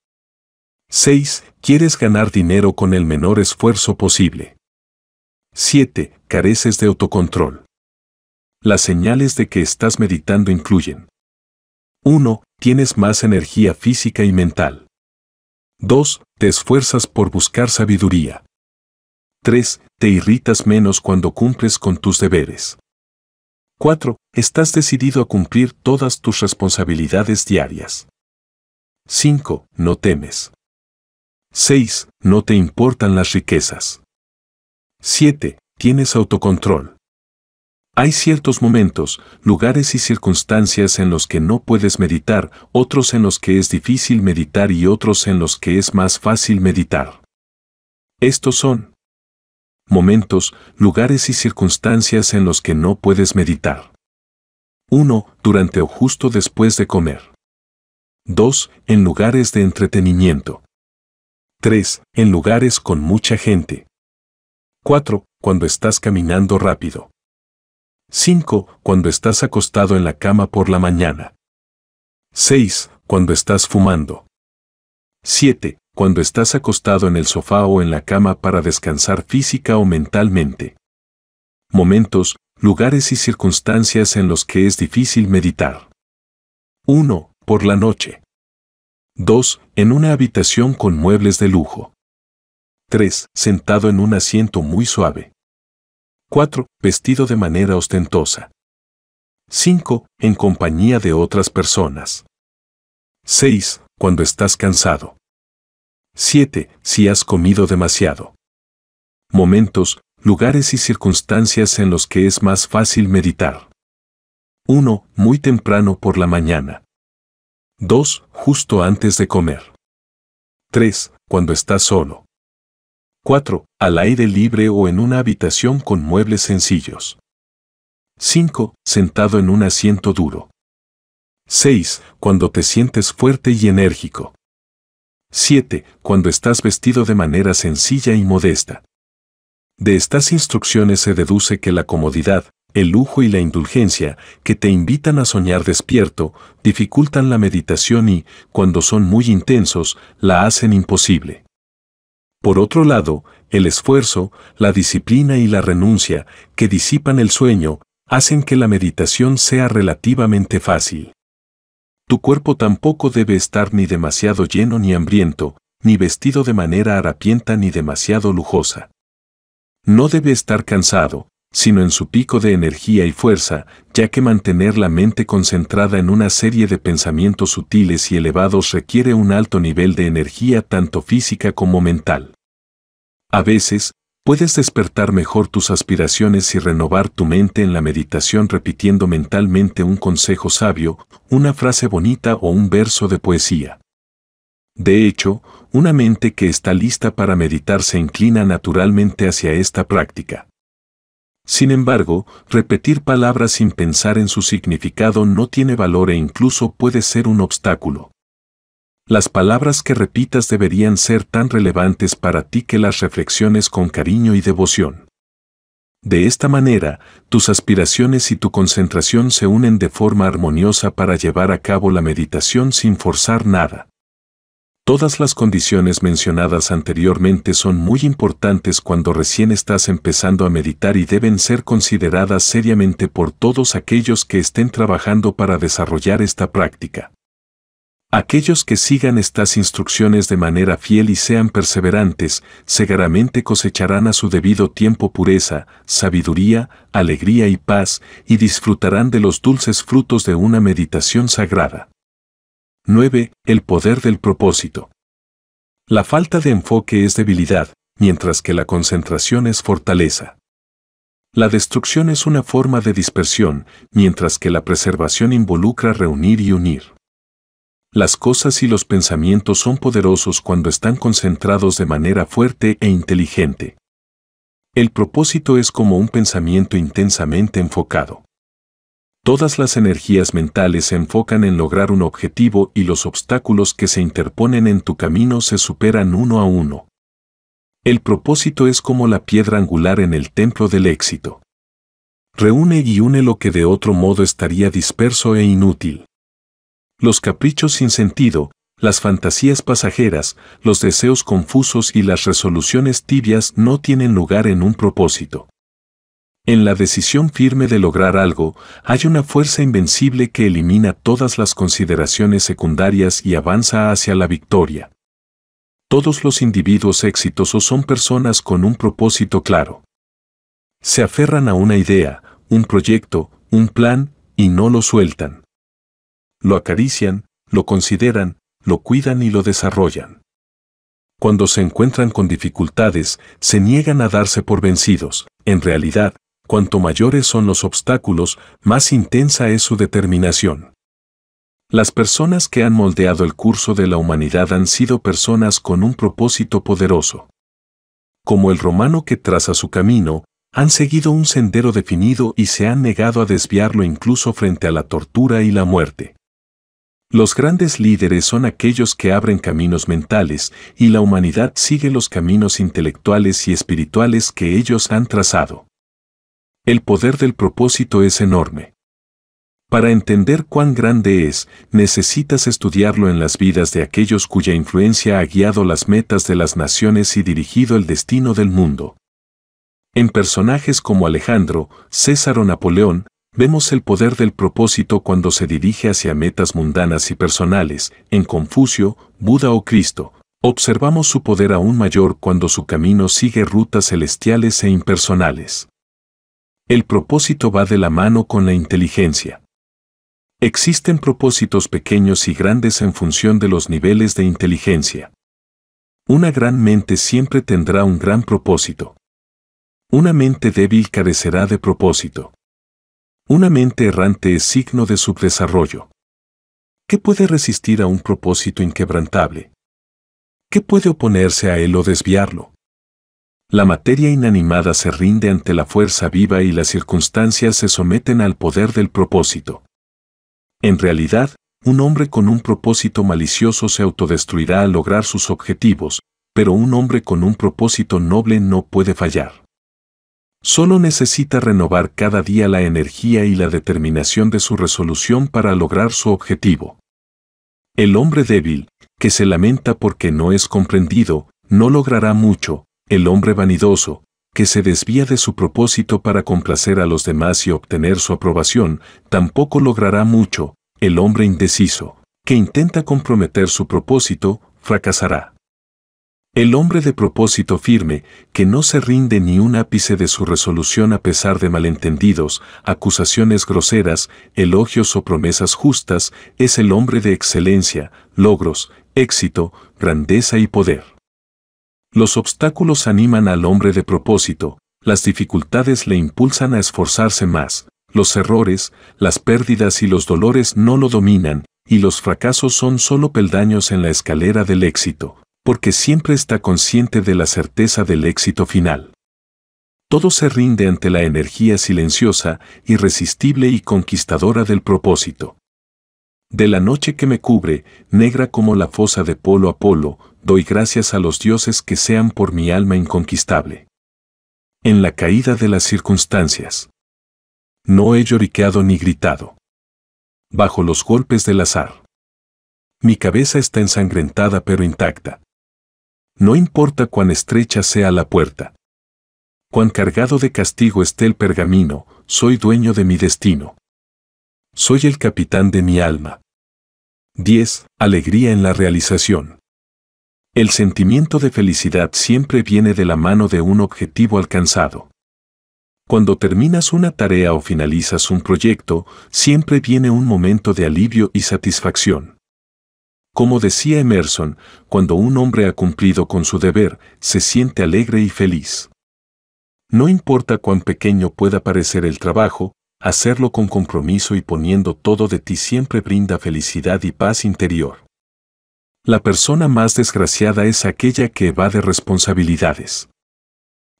6. Quieres ganar dinero con el menor esfuerzo posible. 7. Careces de autocontrol. Las señales de que estás meditando incluyen 1. Tienes más energía física y mental. 2. Te esfuerzas por buscar sabiduría. 3. Te irritas menos cuando cumples con tus deberes. 4. Estás decidido a cumplir todas tus responsabilidades diarias. 5. No temes. 6. No te importan las riquezas. 7. Tienes autocontrol. Hay ciertos momentos, lugares y circunstancias en los que no puedes meditar, otros en los que es difícil meditar y otros en los que es más fácil meditar. Estos son momentos, lugares y circunstancias en los que no puedes meditar. 1. Durante o justo después de comer. 2. En lugares de entretenimiento. 3. En lugares con mucha gente. 4. Cuando estás caminando rápido. 5. Cuando estás acostado en la cama por la mañana. 6. Cuando estás fumando. 7. Cuando estás acostado en el sofá o en la cama para descansar física o mentalmente. Momentos, lugares y circunstancias en los que es difícil meditar. 1. Por la noche. 2. En una habitación con muebles de lujo. 3. Sentado en un asiento muy suave. 4. Vestido de manera ostentosa. 5. En compañía de otras personas. 6. Cuando estás cansado. 7. Si has comido demasiado. Momentos, lugares y circunstancias en los que es más fácil meditar. 1. Muy temprano por la mañana. 2. Justo antes de comer. 3. Cuando estás solo. 4. Al aire libre o en una habitación con muebles sencillos. 5. Sentado en un asiento duro. 6. Cuando te sientes fuerte y enérgico. 7. Cuando estás vestido de manera sencilla y modesta. De estas instrucciones se deduce que la comodidad, el lujo y la indulgencia, que te invitan a soñar despierto, dificultan la meditación y, cuando son muy intensos, la hacen imposible. Por otro lado, el esfuerzo, la disciplina y la renuncia, que disipan el sueño, hacen que la meditación sea relativamente fácil. Tu cuerpo tampoco debe estar ni demasiado lleno ni hambriento, ni vestido de manera harapienta ni demasiado lujosa. No debe estar cansado, sino en su pico de energía y fuerza, ya que mantener la mente concentrada en una serie de pensamientos sutiles y elevados requiere un alto nivel de energía tanto física como mental. A veces, puedes despertar mejor tus aspiraciones y renovar tu mente en la meditación repitiendo mentalmente un consejo sabio, una frase bonita o un verso de poesía. De hecho, una mente que está lista para meditar se inclina naturalmente hacia esta práctica. Sin embargo, repetir palabras sin pensar en su significado no tiene valor e incluso puede ser un obstáculo. Las palabras que repitas deberían ser tan relevantes para ti que las reflexiones con cariño y devoción. De esta manera, tus aspiraciones y tu concentración se unen de forma armoniosa para llevar a cabo la meditación sin forzar nada. Todas las condiciones mencionadas anteriormente son muy importantes cuando recién estás empezando a meditar y deben ser consideradas seriamente por todos aquellos que estén trabajando para desarrollar esta práctica. Aquellos que sigan estas instrucciones de manera fiel y sean perseverantes, seguramente cosecharán a su debido tiempo pureza, sabiduría, alegría y paz, y disfrutarán de los dulces frutos de una meditación sagrada. 9. El poder del propósito. La falta de enfoque es debilidad, mientras que la concentración es fortaleza. La destrucción es una forma de dispersión, mientras que la preservación involucra reunir y unir. Las cosas y los pensamientos son poderosos cuando están concentrados de manera fuerte e inteligente. El propósito es como un pensamiento intensamente enfocado. Todas las energías mentales se enfocan en lograr un objetivo y los obstáculos que se interponen en tu camino se superan uno a uno. El propósito es como la piedra angular en el templo del éxito. Reúne y une lo que de otro modo estaría disperso e inútil los caprichos sin sentido, las fantasías pasajeras, los deseos confusos y las resoluciones tibias no tienen lugar en un propósito. En la decisión firme de lograr algo, hay una fuerza invencible que elimina todas las consideraciones secundarias y avanza hacia la victoria. Todos los individuos exitosos son personas con un propósito claro. Se aferran a una idea, un proyecto, un plan, y no lo sueltan lo acarician, lo consideran, lo cuidan y lo desarrollan. Cuando se encuentran con dificultades, se niegan a darse por vencidos. En realidad, cuanto mayores son los obstáculos, más intensa es su determinación. Las personas que han moldeado el curso de la humanidad han sido personas con un propósito poderoso. Como el romano que traza su camino, han seguido un sendero definido y se han negado a desviarlo incluso frente a la tortura y la muerte. Los grandes líderes son aquellos que abren caminos mentales y la humanidad sigue los caminos intelectuales y espirituales que ellos han trazado. El poder del propósito es enorme. Para entender cuán grande es, necesitas estudiarlo en las vidas de aquellos cuya influencia ha guiado las metas de las naciones y dirigido el destino del mundo. En personajes como Alejandro, César o Napoleón, Vemos el poder del propósito cuando se dirige hacia metas mundanas y personales, en Confucio, Buda o Cristo. Observamos su poder aún mayor cuando su camino sigue rutas celestiales e impersonales. El propósito va de la mano con la inteligencia. Existen propósitos pequeños y grandes en función de los niveles de inteligencia. Una gran mente siempre tendrá un gran propósito. Una mente débil carecerá de propósito. Una mente errante es signo de subdesarrollo. ¿Qué puede resistir a un propósito inquebrantable? ¿Qué puede oponerse a él o desviarlo? La materia inanimada se rinde ante la fuerza viva y las circunstancias se someten al poder del propósito. En realidad, un hombre con un propósito malicioso se autodestruirá al lograr sus objetivos, pero un hombre con un propósito noble no puede fallar. Solo necesita renovar cada día la energía y la determinación de su resolución para lograr su objetivo. El hombre débil, que se lamenta porque no es comprendido, no logrará mucho, el hombre vanidoso, que se desvía de su propósito para complacer a los demás y obtener su aprobación, tampoco logrará mucho, el hombre indeciso, que intenta comprometer su propósito, fracasará. El hombre de propósito firme, que no se rinde ni un ápice de su resolución a pesar de malentendidos, acusaciones groseras, elogios o promesas justas, es el hombre de excelencia, logros, éxito, grandeza y poder. Los obstáculos animan al hombre de propósito, las dificultades le impulsan a esforzarse más, los errores, las pérdidas y los dolores no lo dominan, y los fracasos son solo peldaños en la escalera del éxito porque siempre está consciente de la certeza del éxito final. Todo se rinde ante la energía silenciosa, irresistible y conquistadora del propósito. De la noche que me cubre, negra como la fosa de polo a polo, doy gracias a los dioses que sean por mi alma inconquistable. En la caída de las circunstancias. No he lloriqueado ni gritado. Bajo los golpes del azar. Mi cabeza está ensangrentada pero intacta no importa cuán estrecha sea la puerta. Cuán cargado de castigo esté el pergamino, soy dueño de mi destino. Soy el capitán de mi alma. 10. Alegría en la realización. El sentimiento de felicidad siempre viene de la mano de un objetivo alcanzado. Cuando terminas una tarea o finalizas un proyecto, siempre viene un momento de alivio y satisfacción. Como decía Emerson, cuando un hombre ha cumplido con su deber, se siente alegre y feliz. No importa cuán pequeño pueda parecer el trabajo, hacerlo con compromiso y poniendo todo de ti siempre brinda felicidad y paz interior. La persona más desgraciada es aquella que evade responsabilidades.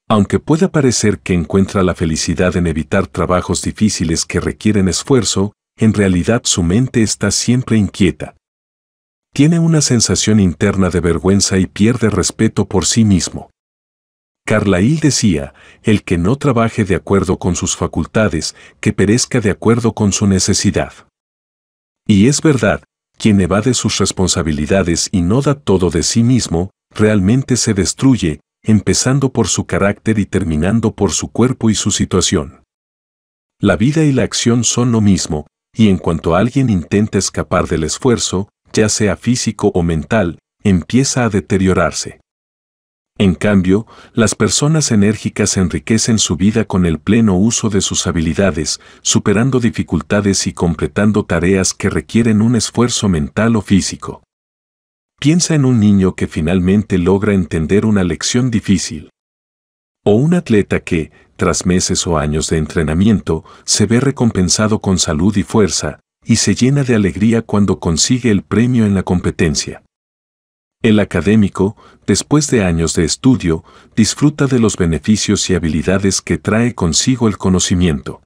Aunque pueda parecer que encuentra la felicidad en evitar trabajos difíciles que requieren esfuerzo, en realidad su mente está siempre inquieta, tiene una sensación interna de vergüenza y pierde respeto por sí mismo. Carlyle decía, el que no trabaje de acuerdo con sus facultades, que perezca de acuerdo con su necesidad. Y es verdad, quien evade sus responsabilidades y no da todo de sí mismo, realmente se destruye, empezando por su carácter y terminando por su cuerpo y su situación. La vida y la acción son lo mismo, y en cuanto alguien intenta escapar del esfuerzo, ya sea físico o mental, empieza a deteriorarse. En cambio, las personas enérgicas enriquecen su vida con el pleno uso de sus habilidades, superando dificultades y completando tareas que requieren un esfuerzo mental o físico. Piensa en un niño que finalmente logra entender una lección difícil. O un atleta que, tras meses o años de entrenamiento, se ve recompensado con salud y fuerza, y se llena de alegría cuando consigue el premio en la competencia. El académico, después de años de estudio, disfruta de los beneficios y habilidades que trae consigo el conocimiento.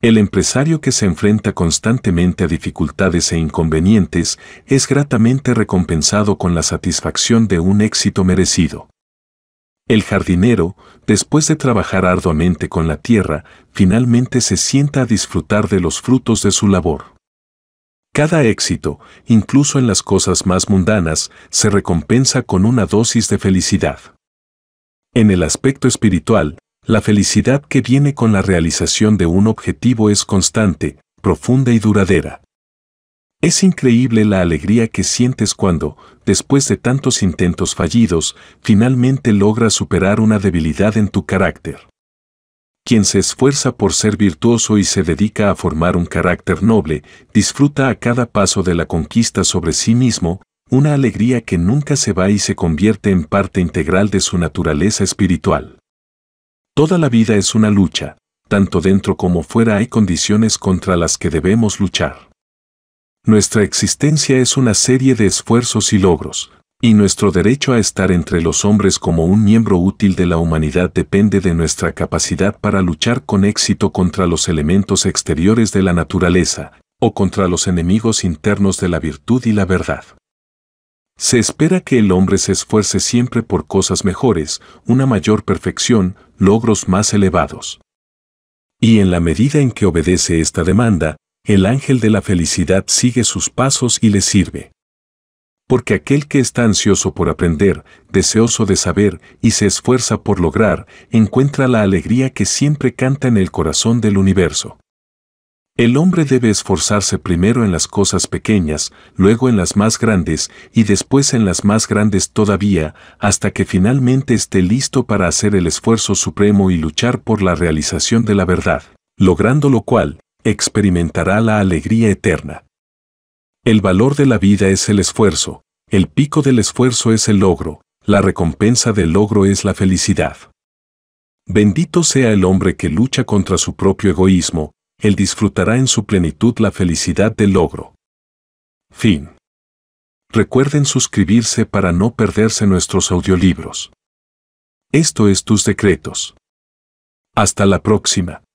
El empresario que se enfrenta constantemente a dificultades e inconvenientes es gratamente recompensado con la satisfacción de un éxito merecido. El jardinero, después de trabajar arduamente con la tierra, finalmente se sienta a disfrutar de los frutos de su labor. Cada éxito, incluso en las cosas más mundanas, se recompensa con una dosis de felicidad. En el aspecto espiritual, la felicidad que viene con la realización de un objetivo es constante, profunda y duradera. Es increíble la alegría que sientes cuando, después de tantos intentos fallidos, finalmente logra superar una debilidad en tu carácter. Quien se esfuerza por ser virtuoso y se dedica a formar un carácter noble, disfruta a cada paso de la conquista sobre sí mismo, una alegría que nunca se va y se convierte en parte integral de su naturaleza espiritual. Toda la vida es una lucha, tanto dentro como fuera hay condiciones contra las que debemos luchar. Nuestra existencia es una serie de esfuerzos y logros, y nuestro derecho a estar entre los hombres como un miembro útil de la humanidad depende de nuestra capacidad para luchar con éxito contra los elementos exteriores de la naturaleza, o contra los enemigos internos de la virtud y la verdad. Se espera que el hombre se esfuerce siempre por cosas mejores, una mayor perfección, logros más elevados. Y en la medida en que obedece esta demanda, el ángel de la felicidad sigue sus pasos y le sirve. Porque aquel que está ansioso por aprender, deseoso de saber y se esfuerza por lograr, encuentra la alegría que siempre canta en el corazón del universo. El hombre debe esforzarse primero en las cosas pequeñas, luego en las más grandes y después en las más grandes todavía, hasta que finalmente esté listo para hacer el esfuerzo supremo y luchar por la realización de la verdad, logrando lo cual, experimentará la alegría eterna. El valor de la vida es el esfuerzo, el pico del esfuerzo es el logro, la recompensa del logro es la felicidad. Bendito sea el hombre que lucha contra su propio egoísmo, él disfrutará en su plenitud la felicidad del logro. Fin. Recuerden suscribirse para no perderse nuestros audiolibros. Esto es tus decretos. Hasta la próxima.